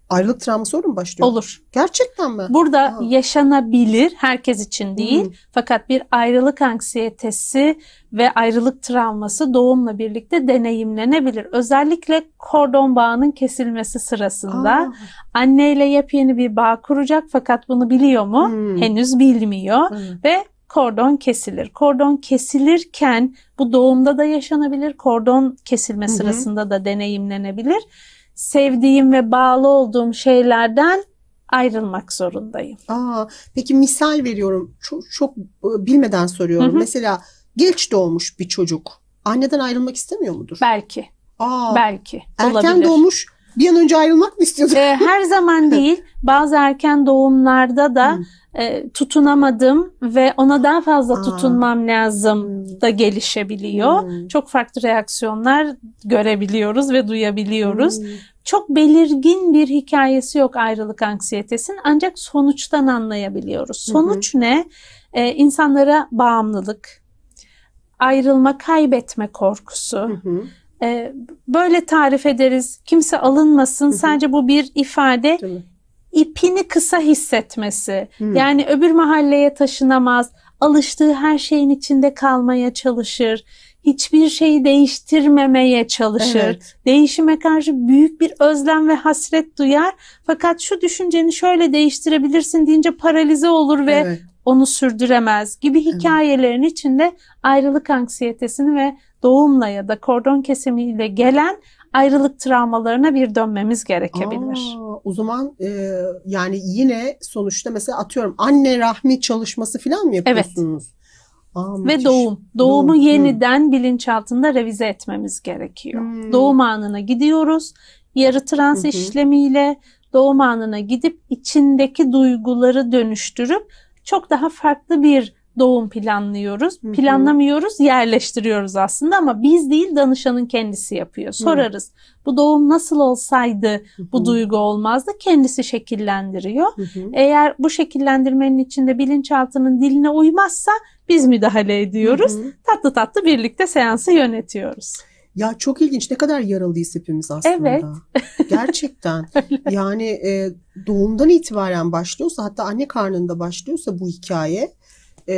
ayrılık travması sorun mu başlıyor? Olur. Gerçekten mi? Burada ha. yaşanabilir herkes için değil. Hı. Hmm. Fakat bir ayrılık anksiyetesi ve ayrılık travması doğumla birlikte deneyimlenebilir. Özellikle kordon bağının kesilmesi sırasında Aa. anneyle yepyeni bir bağ kuracak fakat bunu biliyor mu? Hı. Hmm. Henüz bilmiyor Hı. Hmm. ve kordon kesilir. Kordon kesilirken bu doğumda da yaşanabilir, kordon kesilme Hı-hı. sırasında da deneyimlenebilir. Sevdiğim ve bağlı olduğum şeylerden ayrılmak zorundayım. Aa, peki misal veriyorum. Çok, çok e, bilmeden soruyorum. Hı-hı. Mesela geç doğmuş bir çocuk anneden ayrılmak istemiyor mudur? Belki. Aa, belki. Erken olabilir. doğmuş bir an önce ayrılmak mı istiyordun? E, her zaman değil. Bazı erken doğumlarda da e, tutunamadım ve ona daha fazla Aa. tutunmam lazım da gelişebiliyor. Çok farklı reaksiyonlar görebiliyoruz ve duyabiliyoruz. Çok belirgin bir hikayesi yok ayrılık anksiyetesinin ancak sonuçtan anlayabiliyoruz. Sonuç ne? E, insanlara bağımlılık, ayrılma, kaybetme korkusu. Hı hı e, böyle tarif ederiz. Kimse alınmasın. Hı-hı. Sadece bu bir ifade. İpini kısa hissetmesi. Hı-hı. Yani öbür mahalleye taşınamaz. Alıştığı her şeyin içinde kalmaya çalışır. Hiçbir şeyi değiştirmemeye çalışır. Evet. Değişime karşı büyük bir özlem ve hasret duyar. Fakat şu düşünceni şöyle değiştirebilirsin deyince paralize olur ve evet onu sürdüremez gibi hikayelerin içinde ayrılık anksiyetesini ve doğumla ya da kordon kesimiyle gelen ayrılık travmalarına bir dönmemiz gerekebilir. Aa, o zaman e, yani yine sonuçta mesela atıyorum anne rahmi çalışması falan mı yapıyorsunuz? Evet. Aa, Ve doğum. Doğumu doğum, yeniden hı. bilinçaltında revize etmemiz gerekiyor. Hmm. Doğum anına gidiyoruz. Yarı trans hı işlemiyle doğum anına gidip içindeki duyguları dönüştürüp çok daha farklı bir doğum planlıyoruz. Hı hı. Planlamıyoruz, yerleştiriyoruz aslında ama biz değil danışanın kendisi yapıyor. Sorarız. Hı. Bu doğum nasıl olsaydı hı hı. bu duygu olmazdı. Kendisi şekillendiriyor. Hı hı. Eğer bu şekillendirmenin içinde bilinçaltının diline uymazsa biz müdahale ediyoruz. Hı hı. Tatlı tatlı birlikte seansı yönetiyoruz. Ya çok ilginç ne kadar yaralıyız hepimiz aslında. Evet. Gerçekten. yani e, doğumdan itibaren başlıyorsa hatta anne karnında başlıyorsa bu hikaye e,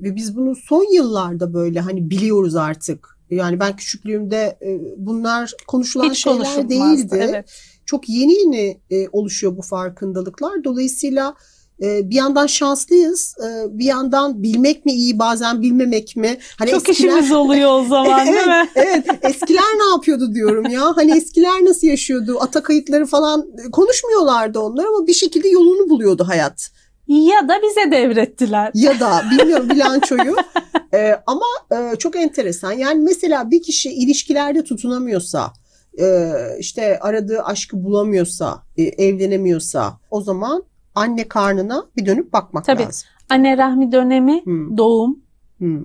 ve biz bunu son yıllarda böyle hani biliyoruz artık. Yani ben küçüklüğümde e, bunlar konuşulan Hiç şeyler değildi. Evet. Çok yeni yeni e, oluşuyor bu farkındalıklar. Dolayısıyla e, bir yandan şanslıyız, e, bir yandan bilmek mi iyi bazen bilmemek mi? Hani Çok eskiler... işimiz oluyor o zaman değil mi? evet, evet, eskiler ne yapıyordu diyorum ya. Hani eskiler nasıl yaşıyordu? Ata kayıtları falan e, konuşmuyorlardı onlar ama bir şekilde yolunu buluyordu hayat. Ya da bize devrettiler. Ya da bilmiyorum bilançoyu. ee, ama e, çok enteresan. Yani mesela bir kişi ilişkilerde tutunamıyorsa, e, işte aradığı aşkı bulamıyorsa, e, evlenemiyorsa o zaman anne karnına bir dönüp bakmak Tabii. lazım. Anne rahmi dönemi, hmm. doğum hmm.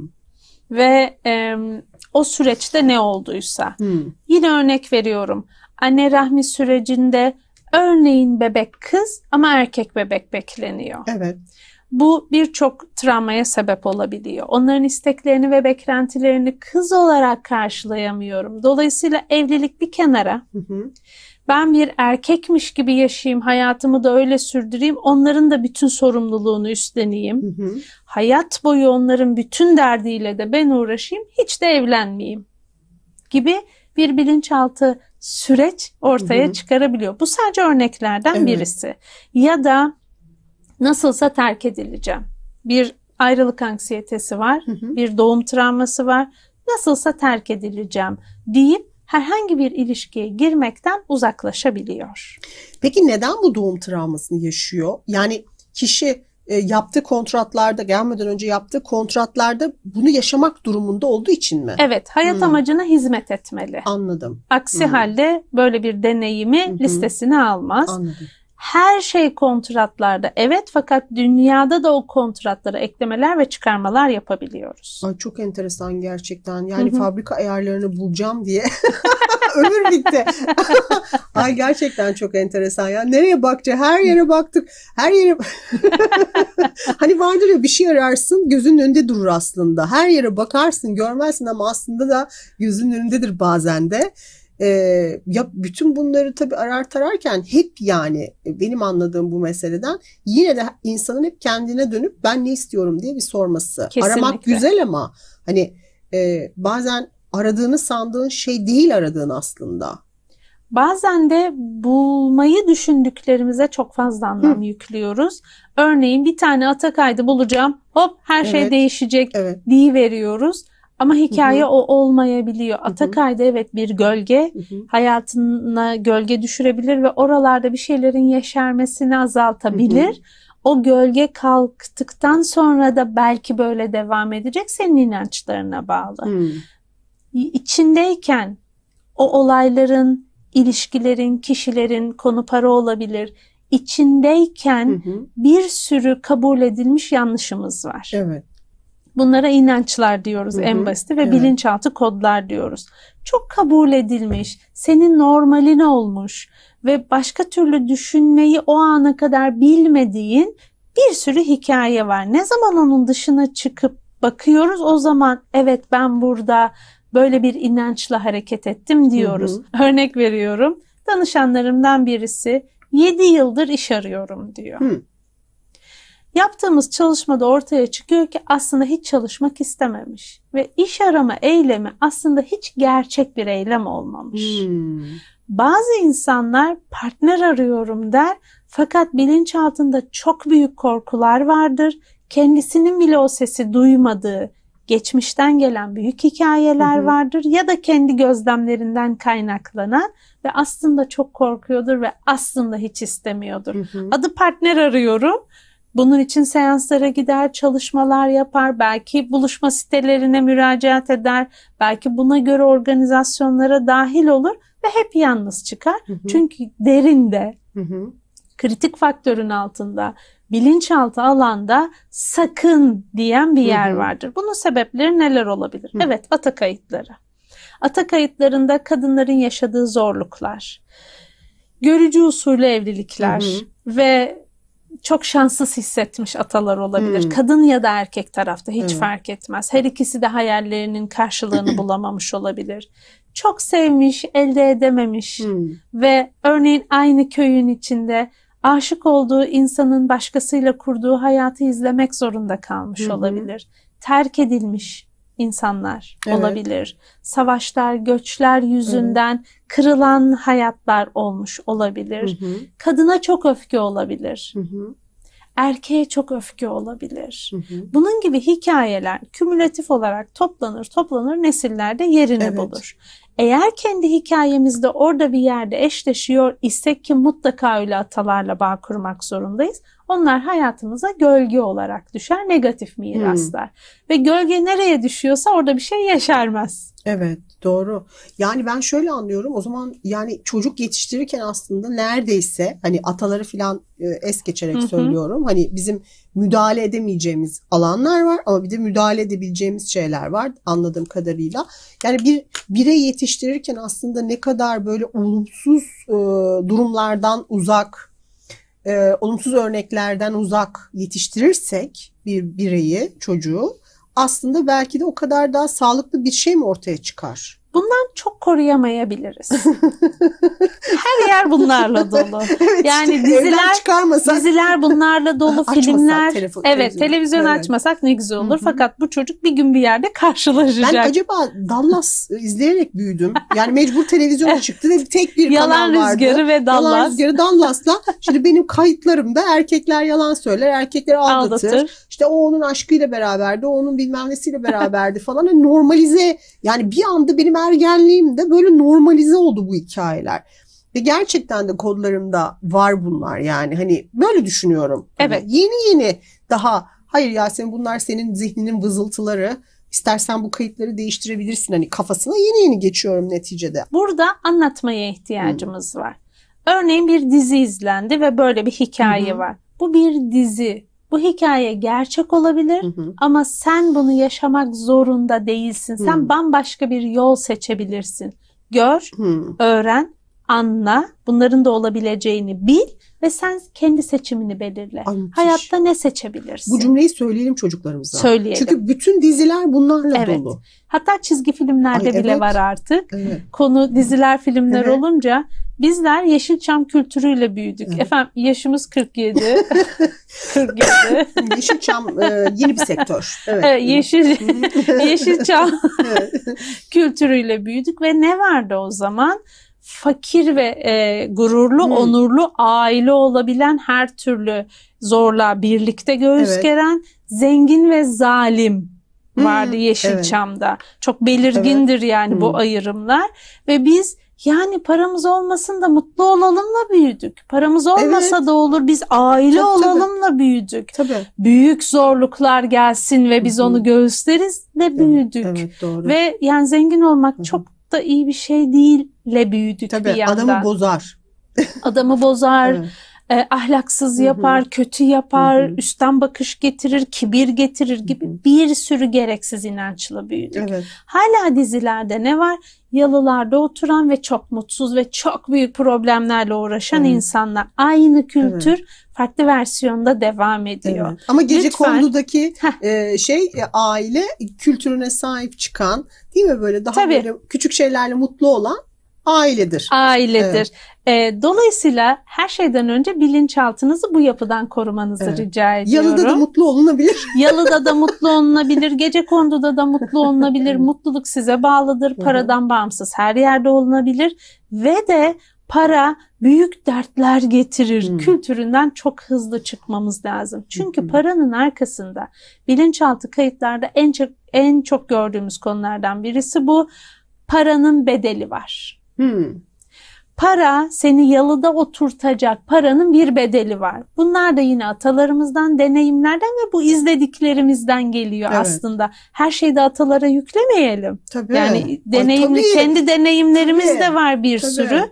ve e, o süreçte ne olduysa. Hmm. Yine örnek veriyorum. Anne rahmi sürecinde Örneğin bebek kız ama erkek bebek bekleniyor. Evet. Bu birçok travmaya sebep olabiliyor. Onların isteklerini ve beklentilerini kız olarak karşılayamıyorum. Dolayısıyla evlilik bir kenara. Hı hı. Ben bir erkekmiş gibi yaşayayım, hayatımı da öyle sürdüreyim, onların da bütün sorumluluğunu üstleneyim. Hı hı. Hayat boyu onların bütün derdiyle de ben uğraşayım, hiç de evlenmeyeyim gibi bir bilinçaltı süreç ortaya Hı-hı. çıkarabiliyor. Bu sadece örneklerden evet. birisi. Ya da nasılsa terk edileceğim. Bir ayrılık anksiyetesi var, Hı-hı. bir doğum travması var. Nasılsa terk edileceğim deyip herhangi bir ilişkiye girmekten uzaklaşabiliyor. Peki neden bu doğum travmasını yaşıyor? Yani kişi e, yaptığı kontratlarda gelmeden önce yaptığı kontratlarda bunu yaşamak durumunda olduğu için mi? Evet, hayat hmm. amacına hizmet etmeli. Anladım. Aksi hmm. halde böyle bir deneyimi hmm. listesine almaz. Anladım. Her şey kontratlarda evet fakat dünyada da o kontratlara eklemeler ve çıkarmalar yapabiliyoruz. Ay çok enteresan gerçekten. Yani Hı-hı. fabrika ayarlarını bulacağım diye ömür bitti. Ay gerçekten çok enteresan ya. Nereye bakacak? Her yere baktık. Her yere Hani vardır ya bir şey ararsın gözünün önünde durur aslında. Her yere bakarsın görmezsin ama aslında da gözünün önündedir bazen de. Ee, ya bütün bunları tabii arar tararken hep yani e, benim anladığım bu meseleden yine de insanın hep kendine dönüp ben ne istiyorum diye bir sorması. Kesinlikle. Aramak güzel ama hani e, bazen aradığını sandığın şey değil aradığın aslında. Bazen de bulmayı düşündüklerimize çok fazla anlam Hı. yüklüyoruz. Örneğin bir tane ata kaydı bulacağım. Hop her şey evet. değişecek evet. diye veriyoruz. Ama hikaye Hı-hı. o olmayabiliyor. Atakay'da evet bir gölge Hı-hı. hayatına gölge düşürebilir ve oralarda bir şeylerin yeşermesini azaltabilir. Hı-hı. O gölge kalktıktan sonra da belki böyle devam edecek senin inançlarına bağlı. Hı-hı içindeyken o olayların, ilişkilerin, kişilerin konu para olabilir. İçindeyken hı hı. bir sürü kabul edilmiş yanlışımız var. Evet. Bunlara inançlar diyoruz hı hı. en basit ve evet. bilinçaltı kodlar diyoruz. Çok kabul edilmiş, senin normalin olmuş ve başka türlü düşünmeyi o ana kadar bilmediğin bir sürü hikaye var. Ne zaman onun dışına çıkıp bakıyoruz o zaman evet ben burada böyle bir inançla hareket ettim diyoruz. Hı hı. Örnek veriyorum. Danışanlarımdan birisi 7 yıldır iş arıyorum diyor. Hı. Yaptığımız çalışmada ortaya çıkıyor ki aslında hiç çalışmak istememiş ve iş arama eylemi aslında hiç gerçek bir eylem olmamış. Hmm. Bazı insanlar partner arıyorum der fakat bilinçaltında çok büyük korkular vardır. Kendisinin bile o sesi duymadığı geçmişten gelen büyük hikayeler hı hı. vardır ya da kendi gözlemlerinden kaynaklanan ve aslında çok korkuyordur ve aslında hiç istemiyordur. Hı hı. Adı partner arıyorum. Bunun için seanslara gider, çalışmalar yapar, belki buluşma sitelerine müracaat eder, belki buna göre organizasyonlara dahil olur ve hep yalnız çıkar. Hı hı. Çünkü derinde, hı hı. kritik faktörün altında bilinçaltı alanda sakın diyen bir yer vardır. Bunun sebepleri neler olabilir? Evet, ata kayıtları. Ata kayıtlarında kadınların yaşadığı zorluklar, görücü usulü evlilikler ve çok şanssız hissetmiş atalar olabilir. Hmm. Kadın ya da erkek tarafta hiç hmm. fark etmez. Her ikisi de hayallerinin karşılığını bulamamış olabilir. Çok sevmiş, elde edememiş hmm. ve örneğin aynı köyün içinde aşık olduğu insanın başkasıyla kurduğu hayatı izlemek zorunda kalmış Hı-hı. olabilir. Terk edilmiş insanlar evet. olabilir. Savaşlar, göçler yüzünden Hı-hı. kırılan hayatlar olmuş olabilir. Hı-hı. Kadına çok öfke olabilir. Hı-hı. Erkeğe çok öfke olabilir. Hı-hı. Bunun gibi hikayeler kümülatif olarak toplanır, toplanır, nesillerde yerini evet. bulur. Eğer kendi hikayemizde orada bir yerde eşleşiyor isek ki mutlaka öyle atalarla bağ kurmak zorundayız. Onlar hayatımıza gölge olarak düşer, negatif miraslar. Hmm. Ve gölge nereye düşüyorsa orada bir şey yeşermez. Evet, doğru. Yani ben şöyle anlıyorum. O zaman yani çocuk yetiştirirken aslında neredeyse hani ataları filan e, es geçerek Hı-hı. söylüyorum. Hani bizim müdahale edemeyeceğimiz alanlar var ama bir de müdahale edebileceğimiz şeyler var anladığım kadarıyla. Yani bir birey yetiştirirken aslında ne kadar böyle olumsuz e, durumlardan uzak e, olumsuz örneklerden uzak yetiştirirsek bir bireyi, çocuğu aslında belki de o kadar daha sağlıklı bir şey mi ortaya çıkar? bundan çok koruyamayabiliriz. Her yer bunlarla dolu. evet, yani işte diziler çıkarmasak diziler bunlarla dolu, filmler. Telefon, evet, televizyon, evet. açmasak ne güzel olur. Hı-hı. Fakat bu çocuk bir gün bir yerde karşılaşacak. Ben acaba Dallas e, izleyerek büyüdüm. Yani mecbur televizyon çıktı ve tek bir yalan kanal vardı. Yalan rüzgarı ve Dallas. Yalan rüzgarı Dallas'la. Şimdi benim kayıtlarımda erkekler yalan söyler, erkekler aldatır. aldatır. İşte o onun aşkıyla beraberdi, o onun bilmem nesiyle beraberdi falan. Hani normalize yani bir anda benim ergenliğimde böyle normalize oldu bu hikayeler. Ve gerçekten de kodlarımda var bunlar yani hani böyle düşünüyorum. Hani evet. Hani yeni yeni daha hayır Yasemin bunlar senin zihninin vızıltıları. İstersen bu kayıtları değiştirebilirsin hani kafasına yeni yeni geçiyorum neticede. Burada anlatmaya ihtiyacımız hmm. var. Örneğin bir dizi izlendi ve böyle bir hikaye hmm. var. Bu bir dizi bu hikaye gerçek olabilir hı hı. ama sen bunu yaşamak zorunda değilsin. Sen hı. bambaşka bir yol seçebilirsin. Gör, hı. öğren, anla, bunların da olabileceğini bil ve sen kendi seçimini belirle. Ay, Hayatta ne seçebilirsin? Bu cümleyi söyleyelim çocuklarımıza. Söyleyelim. Çünkü bütün diziler bunlarla evet. dolu. Hatta çizgi filmlerde Ay, bile var artık. Evet. Konu diziler, filmler evet. olunca Bizler Yeşilçam kültürüyle büyüdük. Hı. Efendim yaşımız 47. 47. Yeşilçam e, yeni bir sektör. Evet. evet yeşil Yeşilçam kültürüyle büyüdük ve ne vardı o zaman? fakir ve e, gururlu, hmm. onurlu aile olabilen her türlü zorla birlikte göğüs evet. geren zengin ve zalim vardı hmm. Yeşilçam'da. Evet. Çok belirgindir evet. yani hmm. bu ayrımlar ve biz yani paramız olmasın da mutlu olalımla büyüdük. Paramız olmasa evet. da olur. Biz aile tabii, olalımla tabii. büyüdük. Tabii. Büyük zorluklar gelsin ve biz Hı-hı. onu göğüsleriz de büyüdük. Evet, evet doğru. Ve yani zengin olmak Hı-hı. çok da iyi bir şey değille büyüdük tabii, bir yandan. Adamı bozar. Adamı bozar. evet e, ahlaksız yapar, Hı-hı. kötü yapar, Hı-hı. üstten bakış getirir, kibir getirir gibi Hı-hı. bir sürü gereksiz inançla büyüdük. Evet. Hala dizilerde ne var? Yalılarda oturan ve çok mutsuz ve çok büyük problemlerle uğraşan hı insanlar. Aynı kültür hı farklı versiyonda devam ediyor. Evet. Ama gece kondudaki e, şey e, aile kültürüne sahip çıkan değil mi böyle daha Tabii. böyle küçük şeylerle mutlu olan ailedir. Ailedir. Evet. E, dolayısıyla her şeyden önce bilinçaltınızı bu yapıdan korumanızı evet. rica ediyorum. Yalıda da mutlu olunabilir. Yalıda da mutlu olunabilir. Gece konduda da mutlu olunabilir. Mutluluk size bağlıdır. Paradan bağımsız her yerde olunabilir. Ve de para büyük dertler getirir. Hmm. Kültüründen çok hızlı çıkmamız lazım. Çünkü hmm. paranın arkasında bilinçaltı kayıtlarda en çok en çok gördüğümüz konulardan birisi bu. Paranın bedeli var. Hmm. Para seni yalıda oturtacak paranın bir bedeli var. Bunlar da yine atalarımızdan, deneyimlerden ve bu izlediklerimizden geliyor evet. aslında. Her şeyi de atalara yüklemeyelim. Tabii. Yani deneyim, Ay, tabii. kendi deneyimlerimiz tabii. de var bir tabii. sürü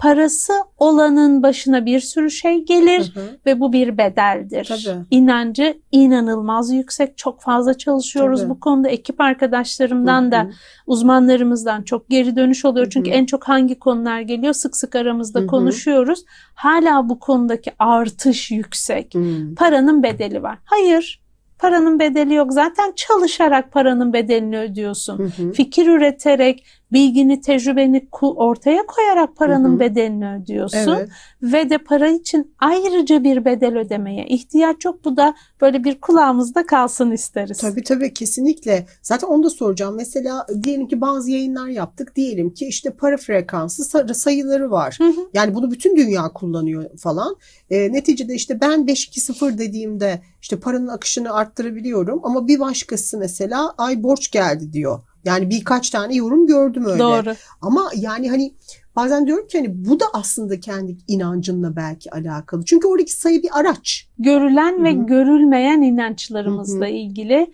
parası olanın başına bir sürü şey gelir hı hı. ve bu bir bedeldir. Tabii. İnancı inanılmaz yüksek. Çok fazla çalışıyoruz Tabii. bu konuda. Ekip arkadaşlarımdan hı hı. da uzmanlarımızdan çok geri dönüş oluyor. Çünkü hı hı. en çok hangi konular geliyor? Sık sık aramızda hı hı. konuşuyoruz. Hala bu konudaki artış yüksek. hı. Paranın bedeli var. Hayır. Paranın bedeli yok. Zaten çalışarak paranın bedelini ödüyorsun. Hı hı. Fikir üreterek, bilgini, tecrübeni ortaya koyarak paranın hı hı. bedelini ödüyorsun. Evet. Ve de para için ayrıca bir bedel ödemeye ihtiyaç yok. Bu da böyle bir kulağımızda kalsın isteriz. Tabii tabii kesinlikle. Zaten onu da soracağım. Mesela diyelim ki bazı yayınlar yaptık. Diyelim ki işte para frekansı sayıları var. Hı hı. Yani bunu bütün dünya kullanıyor falan. E, neticede işte ben 520 dediğimde işte paranın akışını arttırabiliyorum ama bir başkası mesela ay borç geldi diyor. Yani birkaç tane yorum gördüm öyle. Doğru. Ama yani hani bazen diyorum ki hani bu da aslında kendi inancınla belki alakalı. Çünkü oradaki sayı bir araç. Görülen Hı-hı. ve görülmeyen inançlarımızla Hı-hı. ilgili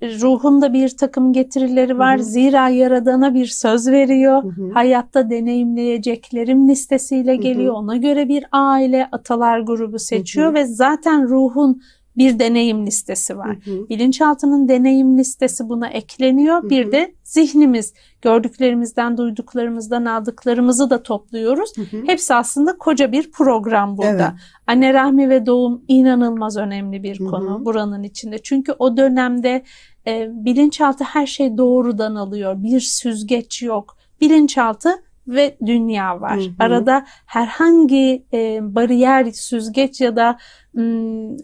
e, ruhunda bir takım getirileri var. Hı-hı. Zira yaradana bir söz veriyor. Hı-hı. Hayatta deneyimleyeceklerim listesiyle geliyor. Hı-hı. Ona göre bir aile, atalar grubu seçiyor Hı-hı. ve zaten ruhun bir deneyim listesi var. Hı hı. Bilinçaltının deneyim listesi buna ekleniyor. Hı hı. Bir de zihnimiz gördüklerimizden, duyduklarımızdan aldıklarımızı da topluyoruz. Hı hı. Hepsi aslında koca bir program burada. Evet. Anne rahmi ve doğum inanılmaz önemli bir konu hı hı. Konu buranın içinde. Çünkü o dönemde e, bilinçaltı her şey doğrudan alıyor. Bir süzgeç yok. Bilinçaltı ve dünya var. Hı hı. Arada herhangi e, bariyer, süzgeç ya da m,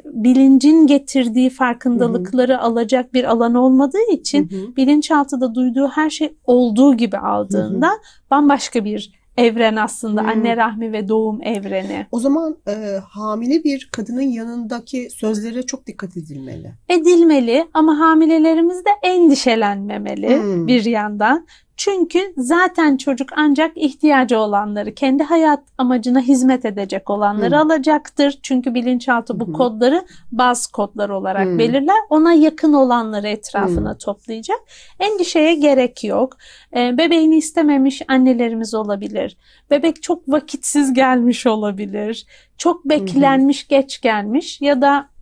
bilincin getirdiği farkındalıkları hı hı. alacak bir alan olmadığı için hı hı. bilinçaltıda duyduğu her şey olduğu gibi aldığında hı hı. bambaşka bir evren aslında hmm. anne rahmi ve doğum evreni. O zaman e, hamile bir kadının yanındaki sözlere çok dikkat edilmeli. Edilmeli ama hamilelerimiz de endişelenmemeli hmm. bir yandan. Çünkü zaten çocuk ancak ihtiyacı olanları, kendi hayat amacına hizmet edecek olanları hmm. alacaktır. Çünkü bilinçaltı bu hmm. kodları baz kodlar olarak hmm. belirler. Ona yakın olanları etrafına hmm. toplayacak. Endişeye gerek yok. Ee, bebeğini istememiş annelerimiz olabilir. Bebek çok vakitsiz gelmiş olabilir. Çok beklenmiş, hmm. geç gelmiş ya da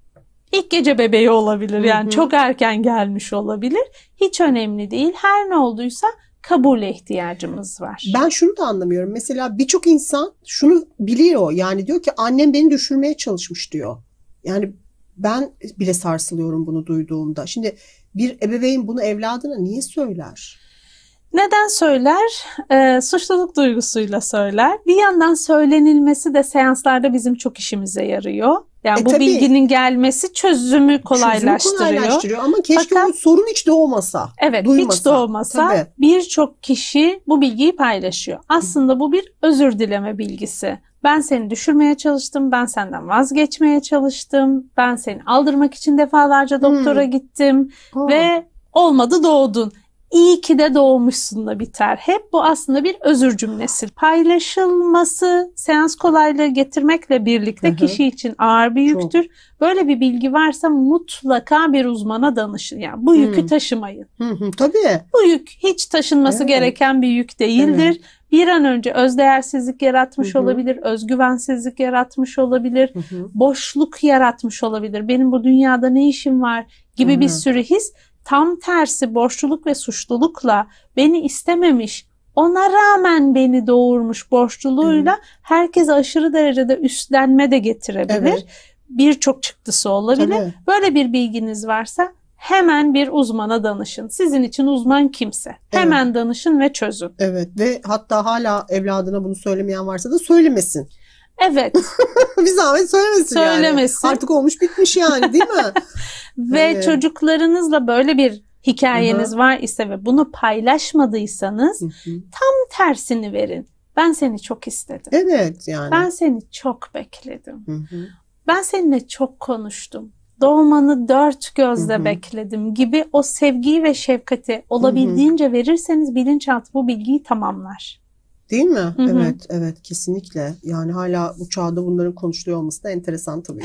İlk gece bebeği olabilir yani hı hı. çok erken gelmiş olabilir. Hiç önemli değil. Her ne olduysa kabule ihtiyacımız var. Ben şunu da anlamıyorum. Mesela birçok insan şunu biliyor. Yani diyor ki annem beni düşürmeye çalışmış diyor. Yani ben bile sarsılıyorum bunu duyduğumda. Şimdi bir ebeveyn bunu evladına niye söyler? Neden söyler? E, suçluluk duygusuyla söyler. Bir yandan söylenilmesi de seanslarda bizim çok işimize yarıyor. Yani e, bu tabii, bilginin gelmesi çözümü kolaylaştırıyor. Çözümü kolaylaştırıyor ama keşke Fakat, o sorun hiç doğmasa. Evet duymasa. hiç doğmasa birçok kişi bu bilgiyi paylaşıyor. Aslında bu bir özür dileme bilgisi. Ben seni düşürmeye çalıştım, ben senden vazgeçmeye çalıştım, ben seni aldırmak için defalarca doktora hmm. gittim ha. ve olmadı doğdun. İyi ki de doğmuşsun da biter. Hep bu aslında bir özür cümlesi. Paylaşılması seans kolaylığı getirmekle birlikte kişi için ağır bir yüktür. Çok. Böyle bir bilgi varsa mutlaka bir uzmana danışın. Yani bu yükü hı taşımayın. Tabii. Bu yük hiç taşınması evet. gereken bir yük değildir. Evet bir an önce özdeğersizlik yaratmış hı hı. olabilir, özgüvensizlik yaratmış olabilir, hı hı. boşluk yaratmış olabilir. Benim bu dünyada ne işim var gibi hı hı. bir sürü his Tam tersi borçluluk ve suçlulukla beni istememiş, ona rağmen beni doğurmuş borçluluğuyla evet. herkese aşırı derecede üstlenme de getirebilir. Evet. Birçok çıktısı olabilir. Tabii. Böyle bir bilginiz varsa hemen bir uzmana danışın. Sizin için uzman kimse. Hemen danışın ve çözün. Evet ve hatta hala evladına bunu söylemeyen varsa da söylemesin. Evet. bir zahmet söylemesin, söylemesin. yani. Artık olmuş bitmiş yani değil mi? ve evet. Hani- çocuklarınızla böyle bir hikayeniz Hı-hı. var ise ve bunu paylaşmadıysanız Hı-hı. tam tersini verin. Ben seni çok istedim. Evet yani. Ben seni çok bekledim. Hı-hı. Ben seninle çok konuştum. Doğmanı dört gözle Hı-hı. bekledim gibi o sevgiyi ve şefkati olabildiğince Hı-hı. verirseniz bilinçaltı bu bilgiyi tamamlar. Değil mi? Hı hı. Evet, evet kesinlikle. Yani hala bu çağda bunların konuşuluyor olması da enteresan tabii.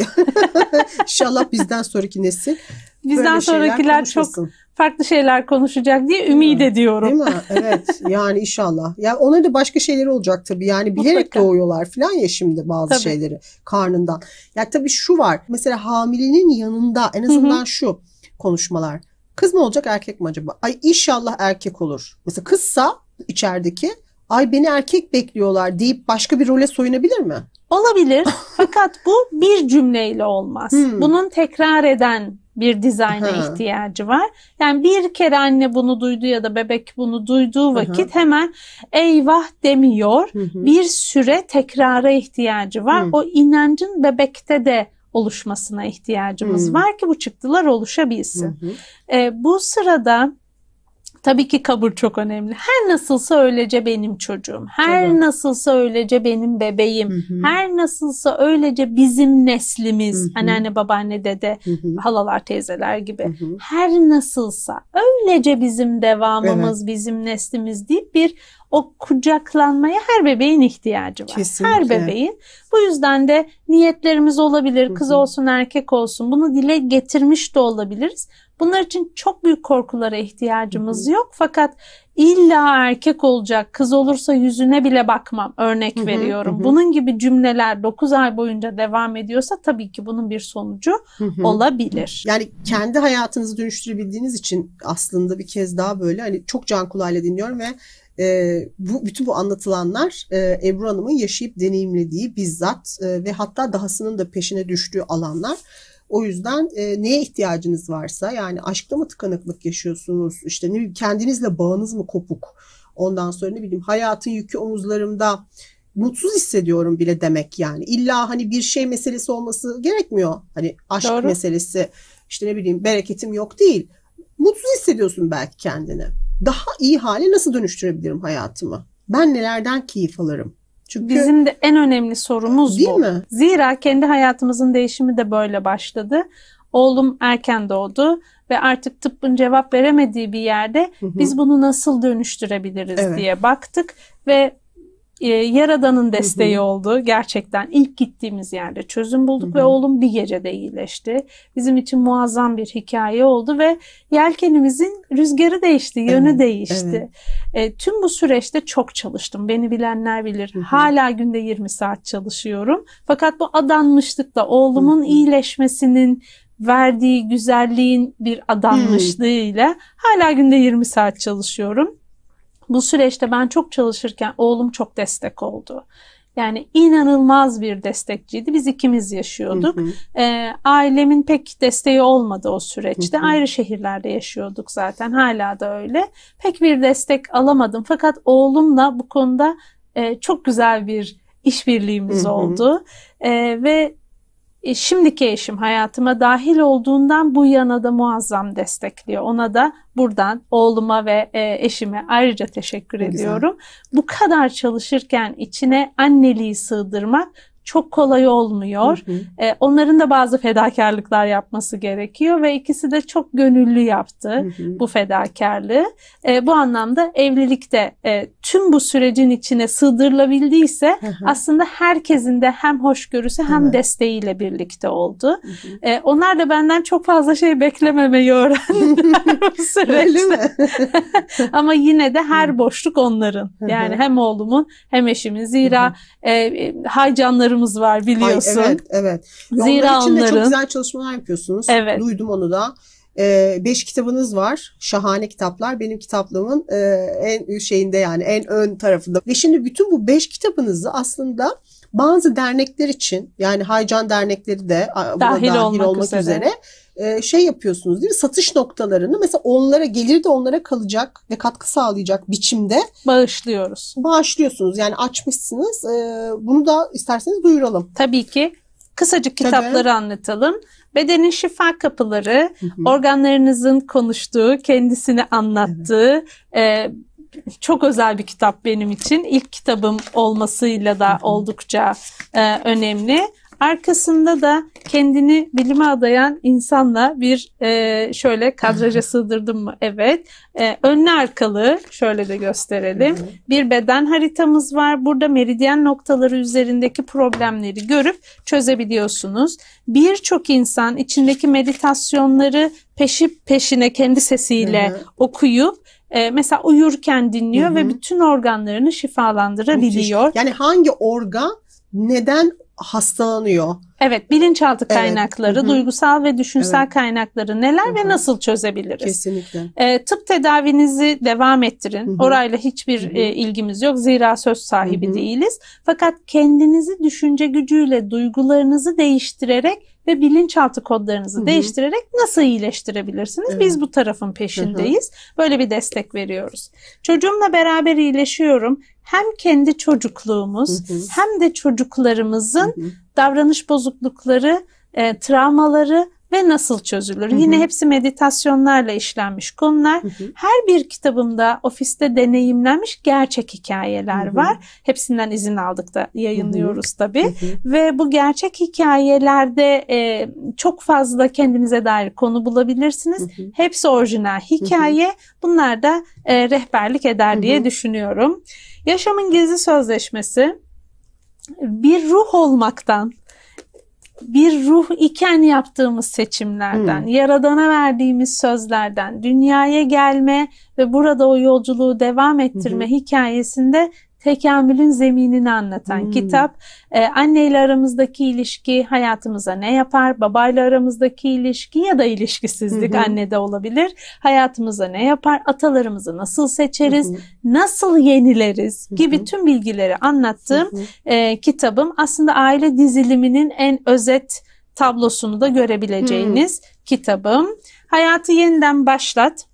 İnşallah bizden sonraki nesil bizden böyle sonrakiler çok farklı şeyler konuşacak diye ümit ediyorum. Değil mi? Evet. Yani inşallah. Ya yani ona da başka şeyler olacak tabii. Yani bilerek Mutlaka. doğuyorlar falan ya şimdi bazı tabii. şeyleri karnından. Ya tabii şu var. Mesela hamilenin yanında en azından Hı-hı. şu konuşmalar. Kız mı olacak erkek mi acaba? Ay inşallah erkek olur. Mesela kızsa içerideki ay beni erkek bekliyorlar deyip başka bir role soyunabilir mi? Olabilir. Fakat bu bir cümleyle olmaz. Hmm. Bunun tekrar eden bir dizayna ihtiyacı var. Yani bir kere anne bunu duydu ya da bebek bunu duyduğu vakit Hı-hı. hemen eyvah demiyor. Hı-hı. Bir süre tekrara ihtiyacı var. Hı. O inancın bebekte de oluşmasına ihtiyacımız Hı. var ki bu çıktılar oluşabilsin. Hı hı. E, bu sırada Tabii ki kabul çok önemli. Her nasılsa öylece benim çocuğum. Her Tabii. nasılsa öylece benim bebeğim. Hı hı. Her nasılsa öylece bizim neslimiz. Hı hı. Anneanne, babaanne, dede, hı hı. halalar, teyzeler gibi. Hı hı. Her nasılsa öylece bizim devamımız, evet. bizim neslimiz deyip bir o kucaklanmaya her bebeğin ihtiyacı var. Kesinlikle. Her bebeğin. Bu yüzden de niyetlerimiz olabilir. Kız olsun erkek olsun bunu dile getirmiş de olabiliriz. Bunlar için çok büyük korkulara ihtiyacımız yok. Fakat illa erkek olacak, kız olursa yüzüne bile bakmam örnek veriyorum. Bunun gibi cümleler 9 ay boyunca devam ediyorsa tabii ki bunun bir sonucu olabilir. Yani kendi hayatınızı dönüştürebildiğiniz için aslında bir kez daha böyle hani çok can kulağıyla dinliyorum ve e, bu bütün bu anlatılanlar e, Ebru Hanım'ın yaşayıp deneyimlediği bizzat e, ve hatta dahasının da peşine düştüğü alanlar. O yüzden e, neye ihtiyacınız varsa yani aşkta mı tıkanıklık yaşıyorsunuz işte ne bileyim kendinizle bağınız mı kopuk ondan sonra ne bileyim hayatın yükü omuzlarımda mutsuz hissediyorum bile demek yani illa hani bir şey meselesi olması gerekmiyor hani aşk Doğru. meselesi işte ne bileyim bereketim yok değil mutsuz hissediyorsun belki kendini daha iyi hale nasıl dönüştürebilirim hayatımı? Ben nelerden keyif alırım? Çünkü bizim de en önemli sorumuz değil bu. mi? Zira kendi hayatımızın değişimi de böyle başladı. Oğlum erken doğdu ve artık tıbbın cevap veremediği bir yerde biz bunu nasıl dönüştürebiliriz evet. diye baktık ve e, Yaradan'ın desteği hı hı. oldu. Gerçekten ilk gittiğimiz yerde çözüm bulduk hı hı. ve oğlum bir gecede iyileşti. Bizim için muazzam bir hikaye oldu ve yelkenimizin rüzgarı değişti, yönü evet, değişti. Evet. E, tüm bu süreçte çok çalıştım. Beni bilenler bilir. Hı hı. Hala günde 20 saat çalışıyorum. Fakat bu adanmışlıkla oğlumun hı hı. iyileşmesinin verdiği güzelliğin bir adanmışlığıyla hı. hala günde 20 saat çalışıyorum bu süreçte ben çok çalışırken oğlum çok destek oldu. Yani inanılmaz bir destekçiydi. Biz ikimiz yaşıyorduk. Hı hı. Ee, ailemin pek desteği olmadı o süreçte. Hı hı. Ayrı şehirlerde yaşıyorduk zaten. Hala da öyle. Pek bir destek alamadım. Fakat oğlumla bu konuda e, çok güzel bir işbirliğimiz hı hı. oldu. Ee, ve e, şimdiki eşim hayatıma dahil olduğundan bu yana da muazzam destekliyor. Ona da buradan oğluma ve e, eşime ayrıca teşekkür Güzel. ediyorum. Bu kadar çalışırken içine anneliği sığdırmak çok kolay olmuyor. Hı hı. E, onların da bazı fedakarlıklar yapması gerekiyor ve ikisi de çok gönüllü yaptı hı hı. bu fedakarlığı. E, bu anlamda evlilikte e, tüm bu sürecin içine sığdırılabildiyse hı hı. aslında herkesin de hem hoşgörüsü hem evet. desteğiyle birlikte oldu. Hı hı. E, onlar da benden çok fazla şey beklememeyi öğrendiler bu süreçte. Ama yine de her hı. boşluk onların. Yani hı hı. hem oğlumun hem eşimin. Zira hı hı. E, e haycanları yayınlarımız var biliyorsun. Ay, evet, evet. Ve Zira onlar için onların... çok güzel çalışmalar yapıyorsunuz. Evet. Duydum onu da. E, beş kitabınız var. Şahane kitaplar. Benim kitaplığımın e, en şeyinde yani en ön tarafında. Ve şimdi bütün bu beş kitabınızı aslında bazı dernekler için yani Haycan dernekleri de dahil, dahil olmak, olmak üzere, üzere e, şey yapıyorsunuz değil mi? Satış noktalarını mesela onlara gelir de onlara kalacak ve katkı sağlayacak biçimde bağışlıyoruz. Bağışlıyorsunuz. Yani açmışsınız. E, bunu da isterseniz duyuralım. Tabii ki. Kısacık kitapları Tabii. anlatalım. Bedenin şifa kapıları, hı hı. organlarınızın konuştuğu, kendisini anlattığı, evet. e, çok özel bir kitap benim için. İlk kitabım olmasıyla da oldukça e, önemli. Arkasında da kendini bilime adayan insanla bir e, şöyle kadraja sığdırdım mı? Evet. E, önlü arkalı şöyle de gösterelim. Bir beden haritamız var. Burada meridyen noktaları üzerindeki problemleri görüp çözebiliyorsunuz. Birçok insan içindeki meditasyonları peşi peşine kendi sesiyle okuyup e, mesela uyurken dinliyor Hı-hı. ve bütün organlarını şifalandırabiliyor. Müthiş. Yani hangi organ neden hastalanıyor. Evet, bilinçaltı kaynakları, evet. duygusal ve düşünsel evet. kaynakları neler Hı-hı. ve nasıl çözebiliriz? Kesinlikle. E, tıp tedavinizi devam ettirin. Hı-hı. Orayla hiçbir E, ilgimiz yok. Zira söz sahibi Hı-hı. değiliz. Fakat kendinizi düşünce gücüyle duygularınızı değiştirerek ve bilinçaltı kodlarınızı Hı-hı. değiştirerek nasıl iyileştirebilirsiniz? Evet. Biz bu tarafın peşindeyiz. Hı-hı. Böyle bir destek veriyoruz. Çocuğumla beraber iyileşiyorum hem kendi çocukluğumuz hı hı. hem de çocuklarımızın hı hı. davranış bozuklukları, e, travmaları ve nasıl çözülür? Hı hı. Yine hepsi meditasyonlarla işlenmiş konular. Hı hı. Her bir kitabımda ofiste deneyimlenmiş gerçek hikayeler hı hı. var. Hepsinden izin aldık da yayınlıyoruz hı hı. tabii. Hı hı. Ve bu gerçek hikayelerde e, çok fazla kendinize dair konu bulabilirsiniz. Hı hı. Hepsi orijinal hikaye. Hı hı. Bunlar da e, rehberlik eder hı hı. diye düşünüyorum. Yaşamın gizli sözleşmesi bir ruh olmaktan, bir ruh iken yaptığımız seçimlerden, hmm. yaradana verdiğimiz sözlerden, dünyaya gelme ve burada o yolculuğu devam ettirme hmm. hikayesinde tekamülün zeminini anlatan hmm. kitap. Ee, anneyle aramızdaki ilişki hayatımıza ne yapar? Babayla aramızdaki ilişki ya da ilişkisizlik hmm. annede olabilir. Hayatımıza ne yapar? Atalarımızı nasıl seçeriz? Hmm. Nasıl yenileriz? Hmm. Gibi tüm bilgileri anlattığım hmm. e, kitabım aslında aile diziliminin en özet tablosunu da görebileceğiniz hmm. kitabım. Hayatı yeniden başlat.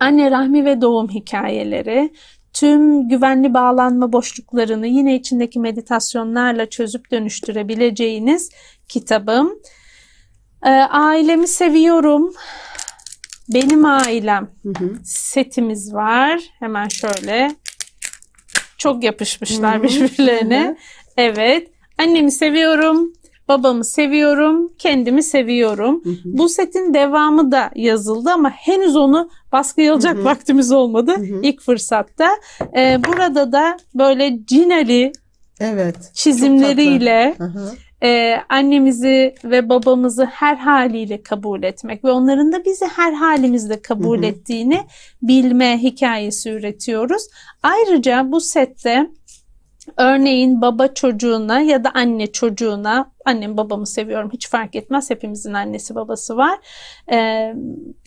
Anne rahmi ve doğum hikayeleri, tüm güvenli bağlanma boşluklarını yine içindeki meditasyonlarla çözüp dönüştürebileceğiniz kitabım. Ee, ailemi seviyorum. Benim ailem hı hı. setimiz var. Hemen şöyle. Çok yapışmışlar hı hı. birbirlerine. Hı hı. Evet. Annemi seviyorum. Babamı seviyorum, kendimi seviyorum. Hı hı. Bu setin devamı da yazıldı ama henüz onu baskıya alacak vaktimiz olmadı hı hı. ilk fırsatta. Ee, burada da böyle Cinali evet, çizimleriyle e, annemizi ve babamızı her haliyle kabul etmek ve onların da bizi her halimizde kabul hı hı. ettiğini bilme hikayesi üretiyoruz. Ayrıca bu sette Örneğin baba çocuğuna ya da anne çocuğuna, annem babamı seviyorum hiç fark etmez hepimizin annesi babası var. Ee,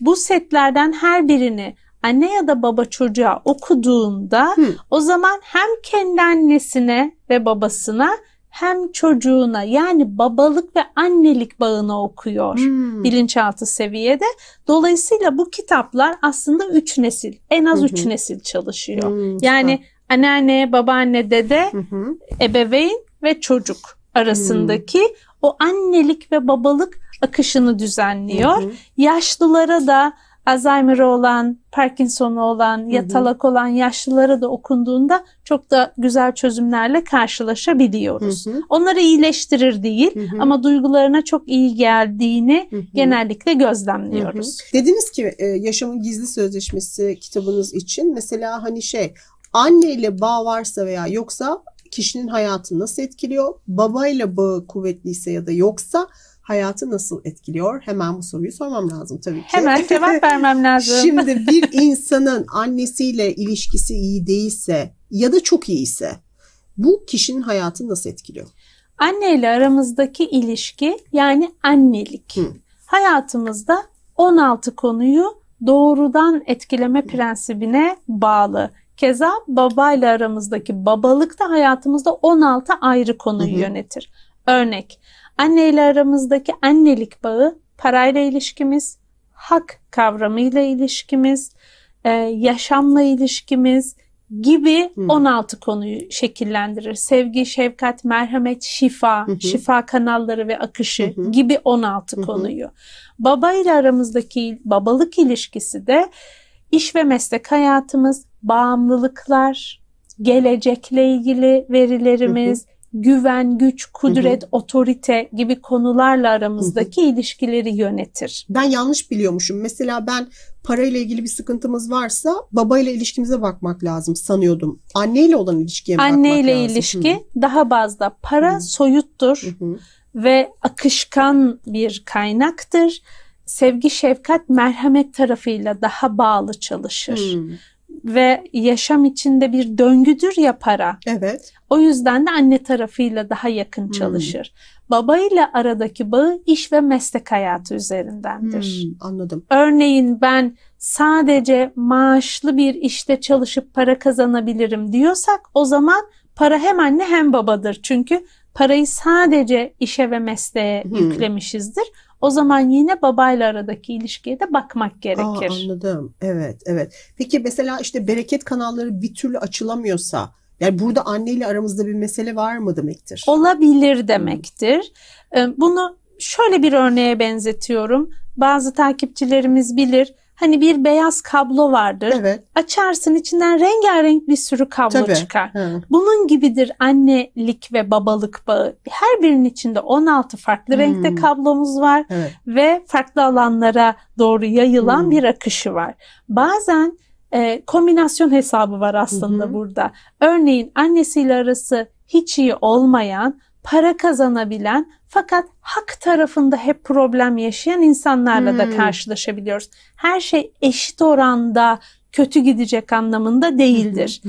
bu setlerden her birini anne ya da baba çocuğa okuduğunda Hı. o zaman hem kendi annesine ve babasına hem çocuğuna yani babalık ve annelik bağını okuyor hmm. bilinçaltı seviyede. Dolayısıyla bu kitaplar aslında üç nesil en az Hı-hı. üç nesil çalışıyor. Hmm, yani anneanne, babaanne, dede, hı hı. ebeveyn ve çocuk arasındaki hı. o annelik ve babalık akışını düzenliyor. Hı hı. Yaşlılara da Alzheimer'ı olan, Parkinson'u olan, yatalak olan yaşlılara da okunduğunda çok da güzel çözümlerle karşılaşabiliyoruz. Hı hı. Onları iyileştirir değil hı hı. ama duygularına çok iyi geldiğini hı hı. genellikle gözlemliyoruz. Hı hı. Dediniz ki e, yaşamın gizli sözleşmesi kitabınız için mesela hani şey Anne ile bağ varsa veya yoksa kişinin hayatını nasıl etkiliyor? Baba ile bağı kuvvetliyse ya da yoksa hayatı nasıl etkiliyor? Hemen bu soruyu sormam lazım tabii ki. Hemen cevap vermem lazım. Şimdi bir insanın annesiyle ilişkisi iyi değilse ya da çok iyi ise bu kişinin hayatını nasıl etkiliyor? Anne ile aramızdaki ilişki yani annelik. Hı. Hayatımızda 16 konuyu doğrudan etkileme prensibine bağlı. Keza babayla aramızdaki babalık da hayatımızda 16 ayrı konuyu Hı-hı. yönetir. Örnek, anneyle aramızdaki annelik bağı, parayla ilişkimiz, hak kavramıyla ilişkimiz, e, yaşamla ilişkimiz gibi 16 konuyu şekillendirir. Sevgi, şefkat, merhamet, şifa, Hı-hı. şifa kanalları ve akışı Hı-hı. gibi 16 Hı-hı. konuyu. Babayla aramızdaki babalık ilişkisi de iş ve meslek hayatımız, bağımlılıklar, gelecekle ilgili verilerimiz, güven, güç, kudret, otorite gibi konularla aramızdaki ilişkileri yönetir. Ben yanlış biliyormuşum. Mesela ben parayla ilgili bir sıkıntımız varsa babayla ilişkimize bakmak lazım sanıyordum. Anneyle olan ilişkiye Anneyle bakmak lazım? ilişki daha bazda para soyuttur ve akışkan bir kaynaktır. Sevgi, şefkat, merhamet tarafıyla daha bağlı çalışır. Hı ve yaşam içinde bir döngüdür ya para. Evet. O yüzden de anne tarafıyla daha yakın hmm. çalışır. Hmm. ile aradaki bağı iş ve meslek hayatı üzerindendir. Hmm, anladım. Örneğin ben sadece maaşlı bir işte çalışıp para kazanabilirim diyorsak o zaman para hem anne hem babadır. Çünkü parayı sadece işe ve mesleğe hmm. yüklemişizdir. O zaman yine babayla aradaki ilişkiye de bakmak gerekir. Aa, anladım. Evet, evet. Peki mesela işte bereket kanalları bir türlü açılamıyorsa yani burada anneyle aramızda bir mesele var mı demektir? Olabilir demektir. Ee, bunu şöyle bir örneğe benzetiyorum. Bazı takipçilerimiz bilir hani bir beyaz kablo vardır. Evet. Açarsın içinden rengarenk bir sürü kablo Tabii. çıkar. Hı. Bunun gibidir annelik ve babalık bağı. Her birinin içinde 16 farklı hmm. renkte kablomuz var evet. ve farklı alanlara doğru yayılan hmm. bir akışı var. Bazen e, kombinasyon hesabı var aslında hı hı. burada. Örneğin annesiyle arası hiç iyi olmayan para kazanabilen fakat hak tarafında hep problem yaşayan insanlarla hmm. da karşılaşabiliyoruz. Her şey eşit oranda kötü gidecek anlamında değildir.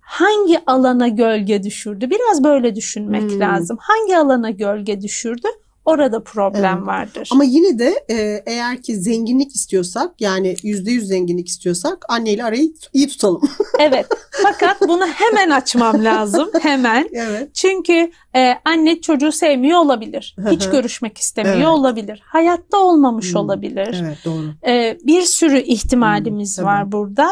Hangi alana gölge düşürdü? Biraz böyle düşünmek hmm. lazım. Hangi alana gölge düşürdü? Orada problem evet. vardır. Ama yine de e, eğer ki zenginlik istiyorsak yani yüzde yüz zenginlik istiyorsak anneyle arayı iyi tutalım. evet. Fakat bunu hemen açmam lazım. Hemen. Evet. Çünkü e, anne çocuğu sevmiyor olabilir. Hiç görüşmek istemiyor evet. olabilir. Hayatta olmamış hmm. olabilir. Evet doğru. E, bir sürü ihtimalimiz hmm, var burada.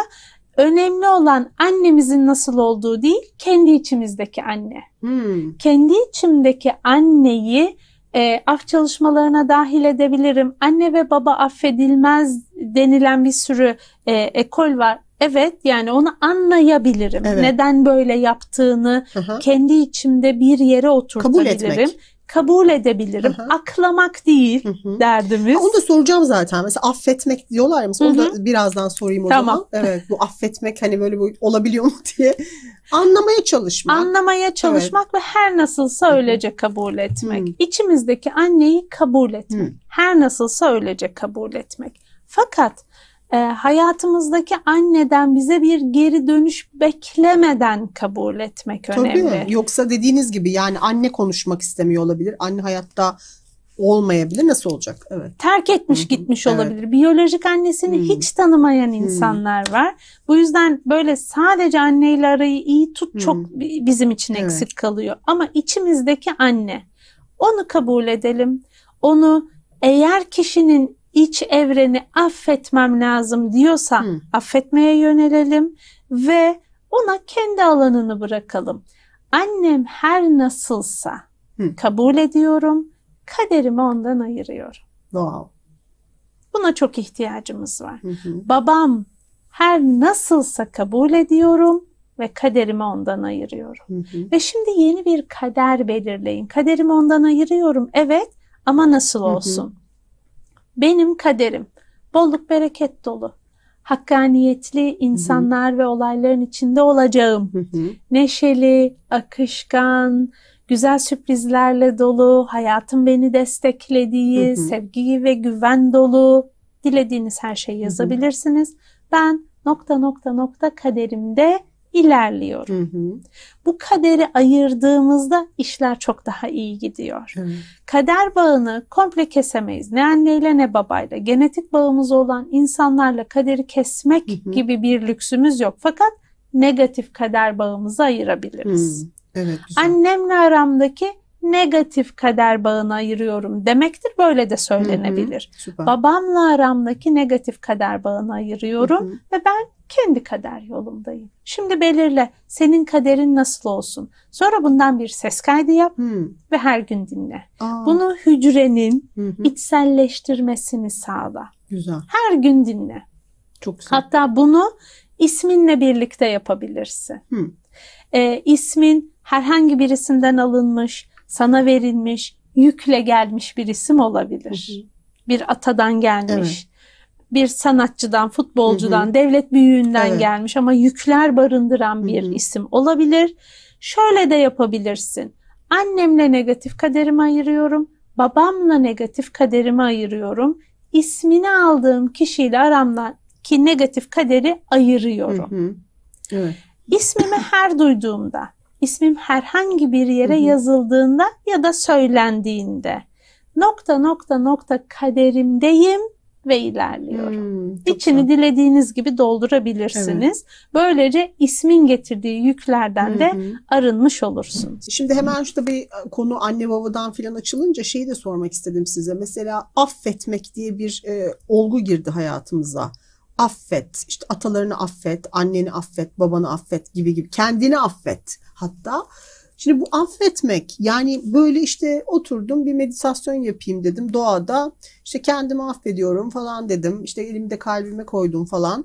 Önemli olan annemizin nasıl olduğu değil, kendi içimizdeki anne. Hmm. Kendi içimdeki anneyi e, af çalışmalarına dahil edebilirim. Anne ve baba affedilmez denilen bir sürü e, ekol var. Evet yani onu anlayabilirim. Evet. Neden böyle yaptığını Aha. kendi içimde bir yere oturtabilirim. Kabul etmek kabul edebilirim. Hı-hı. Aklamak değil Hı-hı. derdimiz. Ha, onu da soracağım zaten. Mesela affetmek diyorlar ya. Mesela Hı-hı. onu da birazdan sorayım o tamam. zaman. Evet bu affetmek hani böyle bu olabiliyor mu diye. Anlamaya çalışmak. Anlamaya çalışmak evet. ve her nasılsa öylece kabul etmek. Hı-hı. İçimizdeki anneyi kabul etmek. Hı-hı. Her nasılsa öylece kabul etmek. Fakat e, hayatımızdaki anneden bize bir geri dönüş beklemeden kabul etmek Tabii, önemli. Yoksa dediğiniz gibi yani anne konuşmak istemiyor olabilir. Anne hayatta olmayabilir. Nasıl olacak? Evet. Terk etmiş Hı-hı. gitmiş evet. olabilir. Biyolojik annesini Hı-hı. hiç tanımayan insanlar Hı-hı. var. Bu yüzden böyle sadece anneyle arayı iyi tut Hı-hı. çok bizim için evet. eksik kalıyor. Ama içimizdeki anne onu kabul edelim. Onu eğer kişinin iç evreni affetmem lazım diyorsa Hı. affetmeye yönelelim ve ona kendi alanını bırakalım. Annem her nasılsa Hı. kabul ediyorum, kaderimi ondan ayırıyorum. Doğal. Buna çok ihtiyacımız var. Hı hı. Babam her nasılsa kabul ediyorum ve kaderimi ondan ayırıyorum. Hı hı. Ve şimdi yeni bir kader belirleyin. Kaderimi ondan ayırıyorum evet ama nasıl olsun? Hı hı benim kaderim. Bolluk bereket dolu. Hakkaniyetli insanlar Hı-hı. ve olayların içinde olacağım. Hı-hı. Neşeli, akışkan, güzel sürprizlerle dolu, hayatın beni desteklediği, Hı-hı. sevgi ve güven dolu. Dilediğiniz her şeyi yazabilirsiniz. Hı-hı. Ben nokta nokta nokta kaderimde ilerliyor. Hı hı. Bu kaderi ayırdığımızda işler çok daha iyi gidiyor. Hı. Kader bağını komple kesemeyiz. Ne anneyle ne babayla. Genetik bağımız olan insanlarla kaderi kesmek hı hı. gibi bir lüksümüz yok. Fakat negatif kader bağımızı ayırabiliriz. Hı. Evet, güzel. Annemle aramdaki negatif kader bağını ayırıyorum demektir. Böyle de söylenebilir. Hı hı, Babamla aramdaki negatif kader bağını ayırıyorum hı hı. ve ben kendi kader yolundayım. Şimdi belirle senin kaderin nasıl olsun. Sonra bundan bir ses kaydı yap hmm. ve her gün dinle. Aa. Bunu hücrenin hı içselleştirmesini sağla. Güzel. Her gün dinle. Çok güzel. Hatta bunu isminle birlikte yapabilirsin. Hmm. Ee, ismin herhangi birisinden alınmış, sana verilmiş, yükle gelmiş bir isim olabilir. Hı Bir atadan gelmiş. Evet bir sanatçıdan, futbolcudan, hı hı. devlet büyüğünden evet. gelmiş ama yükler barındıran bir hı hı. isim olabilir. Şöyle de yapabilirsin. Annemle negatif kaderimi ayırıyorum, babamla negatif kaderimi ayırıyorum. İsmini aldığım kişiyle ki negatif kaderi ayırıyorum. Hı Evet. İsmimi her duyduğumda, ismim herhangi bir yere hı hı. yazıldığında ya da söylendiğinde nokta nokta nokta kaderimdeyim ve ilerliyorum. Hmm, İçini güzel. dilediğiniz gibi doldurabilirsiniz. Evet. Böylece ismin getirdiği yüklerden de arınmış olursunuz. Şimdi hemen şurada bir e, konu anne babadan filan açılınca şeyi de sormak istedim size. Mesela affetmek diye bir e, olgu girdi hayatımıza. Affet, işte atalarını affet, anneni affet, babanı affet gibi gibi kendini affet. Hatta Şimdi bu affetmek yani böyle işte oturdum bir meditasyon yapayım dedim doğada. işte kendimi affediyorum falan dedim. işte elimde kalbime koydum falan.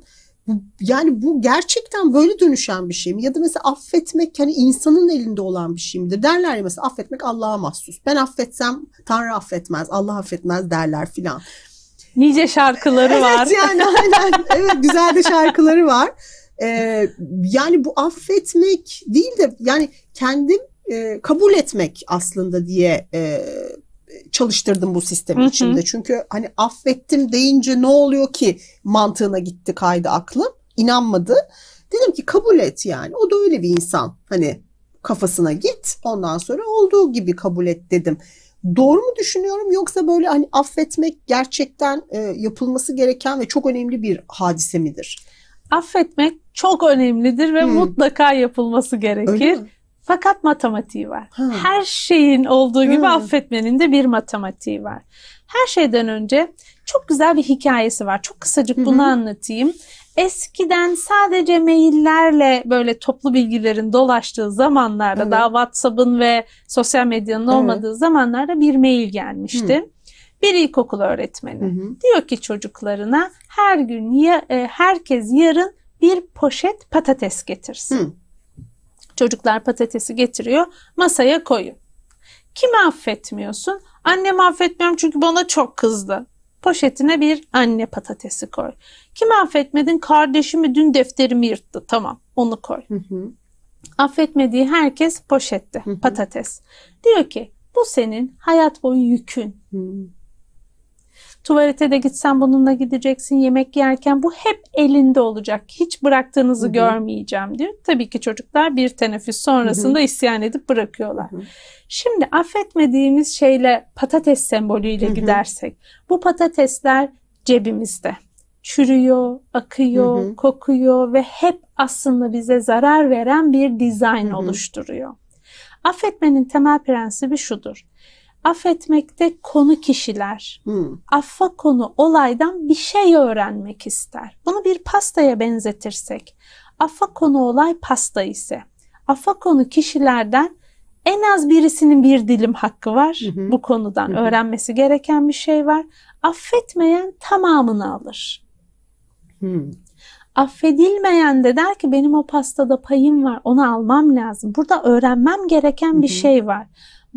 yani bu gerçekten böyle dönüşen bir şey mi? Ya da mesela affetmek hani insanın elinde olan bir şey midir? Derler ya mesela affetmek Allah'a mahsus. Ben affetsem Tanrı affetmez, Allah affetmez derler filan. Nice şarkıları evet, var. Evet yani aynen. Evet güzel de şarkıları var. Ee, yani bu affetmek değil de yani kendim e, kabul etmek aslında diye e, çalıştırdım bu sistemi hı içinde. Çünkü hani affettim deyince ne oluyor ki mantığına gitti kaydı aklım. İnanmadı. Dedim ki kabul et yani. O da öyle bir insan. Hani kafasına git. Ondan sonra olduğu gibi kabul et dedim. Doğru mu düşünüyorum yoksa böyle hani affetmek gerçekten e, yapılması gereken ve çok önemli bir hadise midir? affetmek çok önemlidir ve hmm. mutlaka yapılması gerekir. Fakat matematiği var. Ha. Her şeyin olduğu gibi ha. affetmenin de bir matematiği var. Her şeyden önce çok güzel bir hikayesi var. Çok kısacık Hı -hı. bunu anlatayım. Eskiden sadece maillerle böyle toplu bilgilerin dolaştığı zamanlarda, evet. daha WhatsApp'ın ve sosyal medyanın evet. olmadığı zamanlarda bir mail gelmişti. Hı. Bir ilkokul öğretmeni hı hı. diyor ki çocuklarına her gün ya, e, herkes yarın bir poşet patates getirsin. Hı. Çocuklar patatesi getiriyor, masaya koyun. Kimi affetmiyorsun? Annemi affetmiyorum çünkü bana çok kızdı. Poşetine bir anne patatesi koy. Kimi affetmedin? Kardeşimi dün defterimi yırttı. Tamam onu koy. Hı hı. Affetmediği herkes poşette hı hı. patates. Diyor ki bu senin hayat boyu yükün. Hı. Tuvalete de gitsen bununla gideceksin. Yemek yerken bu hep elinde olacak. Hiç bıraktığınızı Hı-hı. görmeyeceğim diyor. Tabii ki çocuklar bir teneffüs sonrasında Hı-hı. isyan edip bırakıyorlar. Hı-hı. Şimdi affetmediğimiz şeyle patates sembolüyle Hı-hı. gidersek bu patatesler cebimizde çürüyor, akıyor, hı hı. kokuyor ve hep aslında bize zarar veren bir dizayn oluşturuyor. Affetmenin temel prensibi şudur affetmekte konu kişiler. Hmm. Affa konu olaydan bir şey öğrenmek ister. Bunu bir pastaya benzetirsek, affa konu olay pasta ise, affa konu kişilerden en az birisinin bir dilim hakkı var. Hı Bu konudan hı öğrenmesi gereken bir şey var. Affetmeyen tamamını alır. Hı. Hmm. Affedilmeyen de der ki benim o pastada payım var. Onu almam lazım. Burada öğrenmem gereken bir hı hı. şey var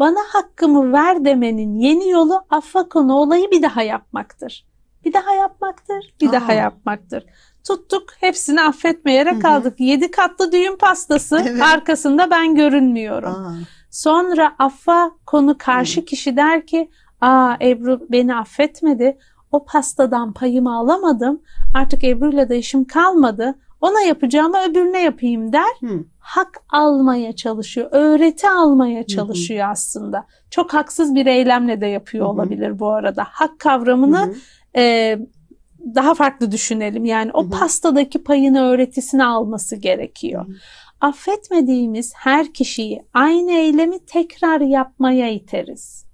bana hakkımı ver demenin yeni yolu affa konu olayı bir daha yapmaktır. Bir daha yapmaktır, bir Aa. daha yapmaktır. Tuttuk hepsini affetmeyerek Hı-hı. kaldık. Yedi katlı düğün pastası evet. arkasında ben görünmüyorum. Aa. Sonra affa konu karşı Hı. kişi der ki Aa Ebru beni affetmedi. O pastadan payımı alamadım. Artık Ebru'yla da işim kalmadı. Ona yapacağımı, öbürüne yapayım der. Hı. Hak almaya çalışıyor. Öğreti almaya çalışıyor hı hı. aslında. Çok haksız bir eylemle de yapıyor hı hı. olabilir bu arada. Hak kavramını hı hı. E, daha farklı düşünelim. Yani o hı hı. pastadaki payını öğretisini alması gerekiyor. Hı hı. Affetmediğimiz her kişiyi aynı eylemi tekrar yapmaya iteriz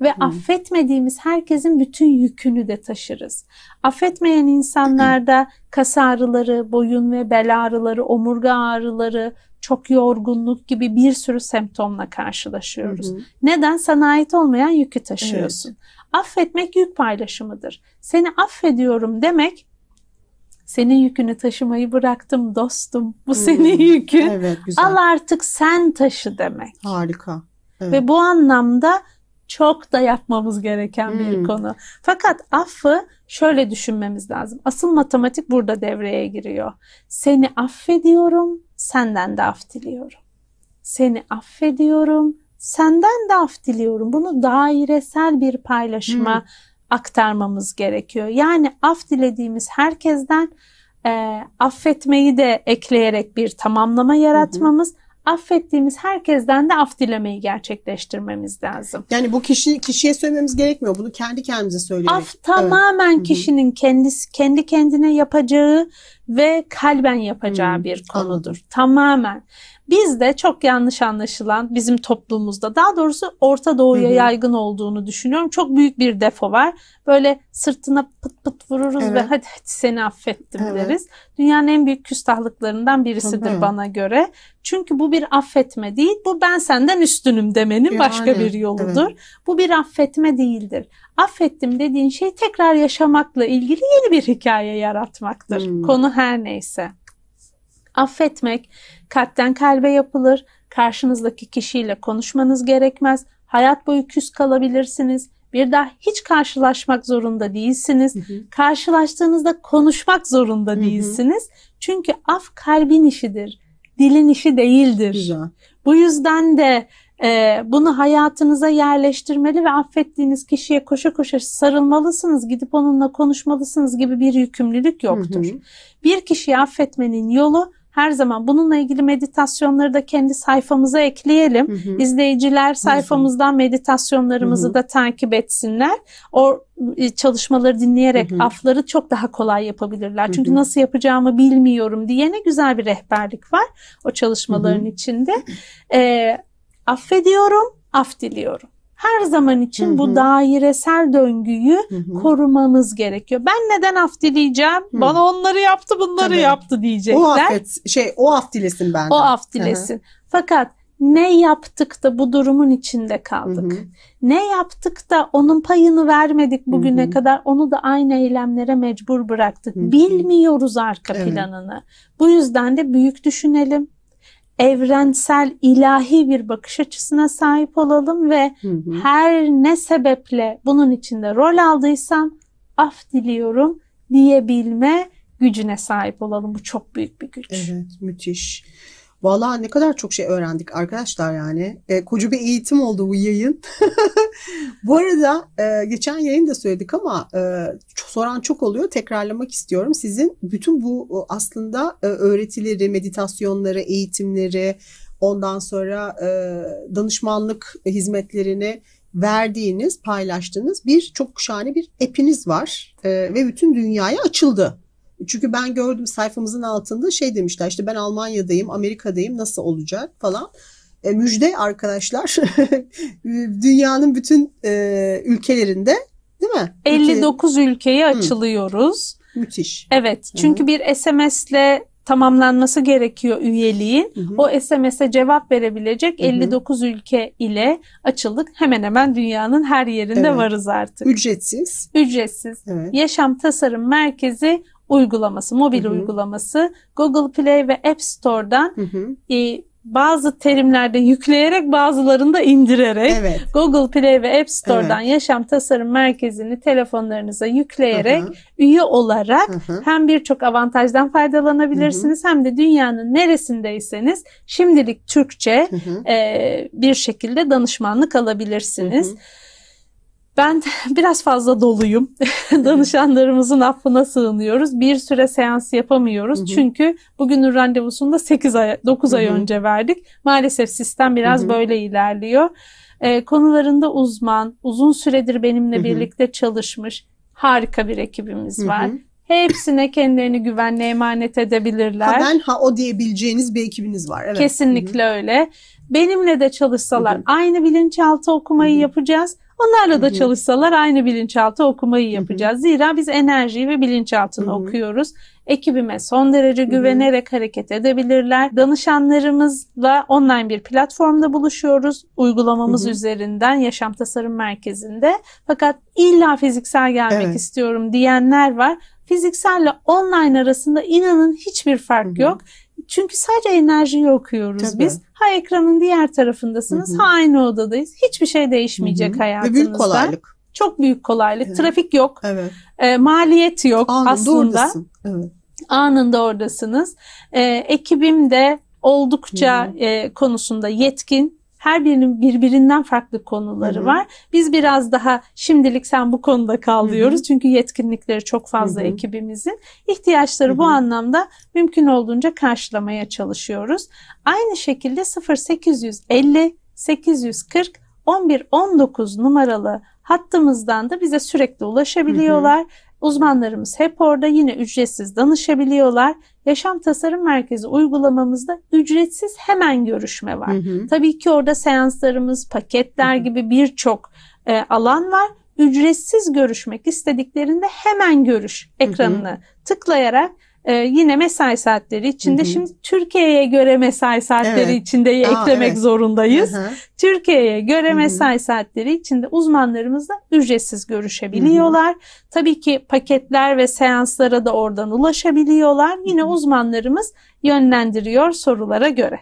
ve Hı. affetmediğimiz herkesin bütün yükünü de taşırız. Affetmeyen insanlarda kas ağrıları, boyun ve bel ağrıları, omurga ağrıları, çok yorgunluk gibi bir sürü semptomla karşılaşıyoruz. Hı hı. Neden? Sana ait olmayan yükü taşıyorsun. Evet. Affetmek yük paylaşımıdır. Seni affediyorum demek senin yükünü taşımayı bıraktım dostum. Bu hmm. senin yükün. Evet, güzel. Al artık sen taşı demek. Harika. Evet. Ve bu anlamda çok da yapmamız gereken hmm. bir konu. Fakat affı şöyle düşünmemiz lazım. Asıl matematik burada devreye giriyor. Seni affediyorum, senden de af diliyorum. Seni affediyorum, senden de af diliyorum. Bunu dairesel bir paylaşıma hmm. aktarmamız gerekiyor. Yani af dilediğimiz herkesten e, affetmeyi de ekleyerek bir tamamlama yaratmamız. Hı affettiğimiz herkesten de af dilemeyi gerçekleştirmemiz lazım. Yani bu kişi kişiye söylememiz gerekmiyor. Bunu kendi kendimize söylemek. Af tamamen evet. kişinin kendisi kendi kendine yapacağı ve kalben yapacağı hı bir konudur. Anladım. Tamamen. Bizde çok yanlış anlaşılan bizim toplumumuzda daha doğrusu Orta Doğu'ya Hı-hı. yaygın olduğunu düşünüyorum. Çok büyük bir defo var. Böyle sırtına pıt pıt vururuz evet. ve hadi, hadi seni affettim evet. deriz. Dünyanın en büyük küstahlıklarından birisidir Hı-hı. bana göre. Çünkü bu bir affetme değil. Bu ben senden üstünüm demenin yani, başka bir yoludur. Evet. Bu bir affetme değildir. Affettim dediğin şey tekrar yaşamakla ilgili yeni bir hikaye yaratmaktır. hı hmm. Konu her neyse. Affetmek kalpten kalbe yapılır. Karşınızdaki kişiyle konuşmanız gerekmez. Hayat boyu küs kalabilirsiniz. Bir daha hiç karşılaşmak zorunda değilsiniz. Hı hı. Karşılaştığınızda konuşmak zorunda hı hı. değilsiniz. Çünkü af kalbin işidir. Dilin işi değildir. Güzel. Bu yüzden de e, bunu hayatınıza yerleştirmeli ve affettiğiniz kişiye koşa koşa sarılmalısınız, gidip onunla konuşmalısınız gibi bir yükümlülük yoktur. Hı hı. Bir kişiyi affetmenin yolu her zaman bununla ilgili meditasyonları da kendi sayfamıza ekleyelim. Hı hı. İzleyiciler sayfamızdan hı hı. meditasyonlarımızı hı hı. da takip etsinler. O e, çalışmaları dinleyerek hı hı. afları çok daha kolay yapabilirler. Çünkü hı hı. nasıl yapacağımı bilmiyorum diye ne güzel bir rehberlik var o çalışmaların hı hı. içinde. E, affediyorum, af diliyorum her zaman için Hı-hı. bu dairesel döngüyü Hı-hı. korumamız gerekiyor. Ben neden af dileyeceğim? Hı-hı. Bana onları yaptı, bunları Tabii. yaptı diyecekler. O affet, şey o af dilesin benden. O af dilesin. Hı-hı. Fakat ne yaptık da bu durumun içinde kaldık? Hı hı. Ne yaptık da onun payını vermedik bugüne hı hı. kadar? Onu da aynı eylemlere mecbur bıraktık. Hı hı. Bilmiyoruz arka evet. planını. Bu yüzden de büyük düşünelim evrensel, ilahi bir bakış açısına sahip olalım ve hı hı. her ne sebeple bunun içinde rol aldıysam af diliyorum diyebilme gücüne sahip olalım. Bu çok büyük bir güç. Evet, müthiş. Valla ne kadar çok şey öğrendik arkadaşlar yani. E, koca bir eğitim oldu bu yayın. bu arada e, geçen yayın da söyledik ama e, soran çok oluyor. Tekrarlamak istiyorum. Sizin bütün bu aslında e, öğretileri, meditasyonları, eğitimleri, ondan sonra e, danışmanlık hizmetlerini verdiğiniz, paylaştığınız bir çok şahane bir app'iniz var e, ve bütün dünyaya açıldı. Çünkü ben gördüm sayfamızın altında şey demişler işte ben Almanya'dayım, Amerika'dayım nasıl olacak falan. E, müjde arkadaşlar dünyanın bütün e, ülkelerinde değil mi? 59 Ülke... ülkeye açılıyoruz. Hı. Müthiş. Evet çünkü Hı-hı. bir SMS'le tamamlanması gerekiyor üyeliğin. Hı hı. O SMS'e cevap verebilecek hı hı. 59 ülke ile açıldık. Hemen hemen dünyanın her yerinde evet. varız artık. Ücretsiz. Ücretsiz. Evet. Yaşam Tasarım Merkezi uygulaması, mobil hı hı. uygulaması Google Play ve App Store'dan hı hı. E, bazı terimlerde yükleyerek bazılarında indirerek evet. Google Play ve App Store'dan evet. Yaşam Tasarım Merkezi'ni telefonlarınıza yükleyerek Hı-hı. üye olarak Hı-hı. hem birçok avantajdan faydalanabilirsiniz Hı-hı. hem de dünyanın neresindeyseniz şimdilik Türkçe Hı -hı. e, bir şekilde danışmanlık alabilirsiniz. Hı-hı. Ben biraz fazla doluyum. Danışanlarımızın affına sığınıyoruz. Bir süre seans yapamıyoruz. Hı-hı. Çünkü bugünün randevusunu da 8 ay 9 Hı-hı. ay önce verdik. Maalesef sistem biraz Hı-hı. böyle ilerliyor. Ee, konularında uzman, uzun süredir benimle Hı-hı. birlikte çalışmış harika bir ekibimiz Hı-hı. var. Hepsine kendilerini güvenle emanet edebilirler. Ha ben ha o diyebileceğiniz bir ekibiniz var. Evet. Kesinlikle Hı-hı. öyle. Benimle de çalışsalar Hı-hı. aynı bilinçaltı okumayı Hı-hı. yapacağız Onlarla da çalışsalar aynı bilinçaltı okumayı yapacağız. Zira biz enerjiyi ve bilinçaltını okuyoruz. Ekibime son derece güvenerek hareket edebilirler. Danışanlarımızla online bir platformda buluşuyoruz. Uygulamamız üzerinden Yaşam Tasarım Merkezi'nde. Fakat illa fiziksel gelmek evet. istiyorum diyenler var. Fizikselle online arasında inanın hiçbir fark yok. Çünkü sadece enerjiyi okuyoruz Tabii. biz. Ha ekranın diğer tarafındasınız, Hı-hı. ha aynı odadayız. Hiçbir şey değişmeyecek Hı-hı. hayatınızda. Ve büyük kolaylık. Çok büyük kolaylık. Evet. Trafik yok. Evet. E, maliyet yok Anında aslında. Oradasın. Evet. Anında oradasınız. E, ekibim de oldukça e, konusunda yetkin her birinin birbirinden farklı konuları Hı-hı. var. Biz biraz daha şimdilik sen bu konuda kal diyoruz. Çünkü yetkinlikleri çok fazla Hı-hı. ekibimizin. ihtiyaçları Hı-hı. bu anlamda mümkün olduğunca karşılamaya çalışıyoruz. Aynı şekilde 0850 840 1119 numaralı hattımızdan da bize sürekli ulaşabiliyorlar. Hı hı. Uzmanlarımız hep orada yine ücretsiz danışabiliyorlar. Yaşam Tasarım Merkezi uygulamamızda ücretsiz hemen görüşme var. Hı hı. Tabii ki orada seanslarımız, paketler hı hı. gibi birçok e, alan var. Ücretsiz görüşmek istediklerinde hemen görüş ekranını hı hı. tıklayarak ee, yine mesai saatleri içinde. Hı hı. Şimdi Türkiye'ye göre mesai saatleri evet. içinde Aa, eklemek evet. zorundayız. Türkiye'ye göre hı hı. mesai saatleri içinde uzmanlarımızla ücretsiz görüşebiliyorlar. Hı hı. Tabii ki paketler ve seanslara da oradan ulaşabiliyorlar. Yine hı hı. uzmanlarımız yönlendiriyor sorulara göre.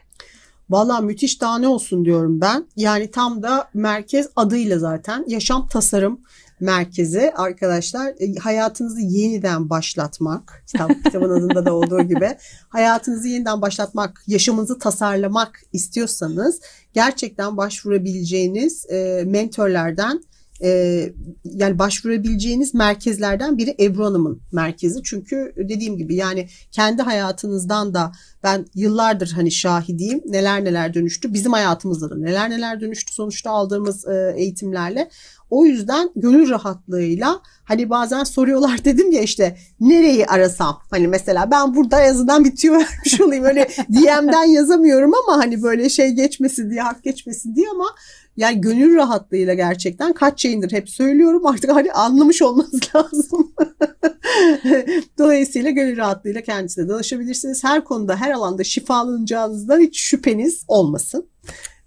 Valla müthiş daha ne olsun diyorum ben. Yani tam da merkez adıyla zaten yaşam tasarım merkezi arkadaşlar e, hayatınızı yeniden başlatmak kitap, kitabın adında da olduğu gibi hayatınızı yeniden başlatmak yaşamınızı tasarlamak istiyorsanız gerçekten başvurabileceğiniz e, mentorlardan e, yani başvurabileceğiniz merkezlerden biri Ebru Hanım'ın merkezi. Çünkü dediğim gibi yani kendi hayatınızdan da ben yıllardır hani şahidiyim neler neler dönüştü. Bizim hayatımızda da neler neler dönüştü sonuçta aldığımız e, eğitimlerle. O yüzden gönül rahatlığıyla hani bazen soruyorlar dedim ya işte nereyi arasam? Hani mesela ben burada yazıdan bitiyor tüyo vermiş olayım. Öyle DM'den yazamıyorum ama hani böyle şey geçmesin diye, hak geçmesin diye ama yani gönül rahatlığıyla gerçekten kaç yayındır hep söylüyorum artık hani anlamış olmanız lazım. Dolayısıyla gönül rahatlığıyla kendisine danışabilirsiniz. Her konuda her alanda şifalanacağınızdan hiç şüpheniz olmasın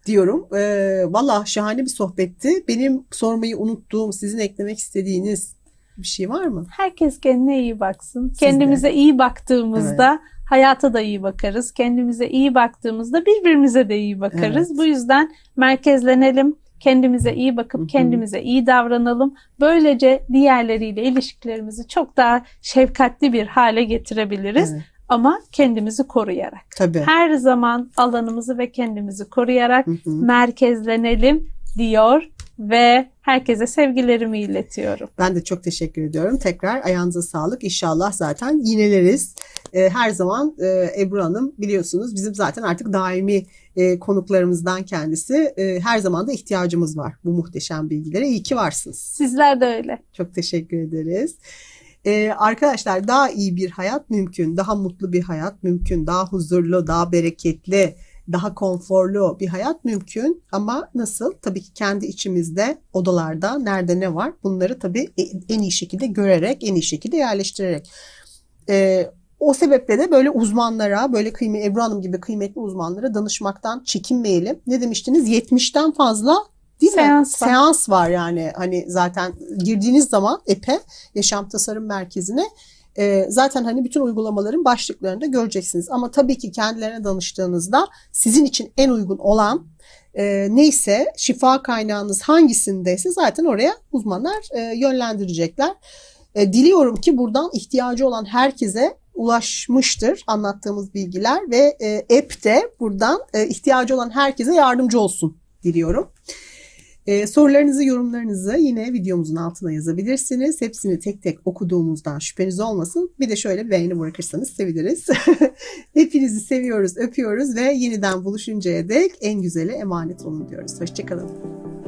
diyorum. E, ee, Valla şahane bir sohbetti. Benim sormayı unuttuğum, sizin eklemek istediğiniz bir şey var mı? Herkes kendine iyi baksın. Siz Kendimize de. iyi baktığımızda evet. hayata da iyi bakarız. Kendimize iyi baktığımızda birbirimize de iyi bakarız. Evet. Bu yüzden merkezlenelim. Kendimize iyi bakıp kendimize iyi davranalım. Böylece diğerleriyle ilişkilerimizi çok daha şefkatli bir hale getirebiliriz. Evet ama kendimizi koruyarak. Tabii. Her zaman alanımızı ve kendimizi koruyarak hı hı. merkezlenelim diyor ve herkese sevgilerimi iletiyorum. Ben de çok teşekkür ediyorum. Tekrar ayağınıza sağlık. İnşallah zaten yineleriz. Ee, her zaman e, Ebru Hanım biliyorsunuz bizim zaten artık daimi e, konuklarımızdan kendisi. E, her zaman da ihtiyacımız var bu muhteşem bilgilere. İyi ki varsınız. Sizler de öyle. Çok teşekkür ederiz. Ee, arkadaşlar daha iyi bir hayat mümkün, daha mutlu bir hayat mümkün, daha huzurlu, daha bereketli, daha konforlu bir hayat mümkün. Ama nasıl? Tabii ki kendi içimizde, odalarda nerede ne var bunları tabii e, en iyi şekilde görerek, en iyi şekilde yerleştirerek. Ee, o sebeple de böyle uzmanlara, böyle kıymetli Ebru Hanım gibi kıymetli uzmanlara danışmaktan çekinmeyelim. Ne demiştiniz? 70'ten fazla Değil Seans mi? Var. Seans var yani hani zaten girdiğiniz zaman EPE Yaşam Tasarım Merkezi'ne e, zaten hani bütün uygulamaların başlıklarında göreceksiniz. Ama tabii ki kendilerine danıştığınızda sizin için en uygun olan e, neyse şifa kaynağınız hangisindeyse zaten oraya uzmanlar e, yönlendirecekler. E, diliyorum ki buradan ihtiyacı olan herkese ulaşmıştır anlattığımız bilgiler ve e, app de buradan e, ihtiyacı olan herkese yardımcı olsun diliyorum. Ee, sorularınızı, yorumlarınızı yine videomuzun altına yazabilirsiniz. Hepsini tek tek okuduğumuzdan şüpheniz olmasın. Bir de şöyle beğeni bırakırsanız seviniriz. Hepinizi seviyoruz, öpüyoruz ve yeniden buluşuncaya dek en güzeli emanet olun diyoruz. Hoşçakalın.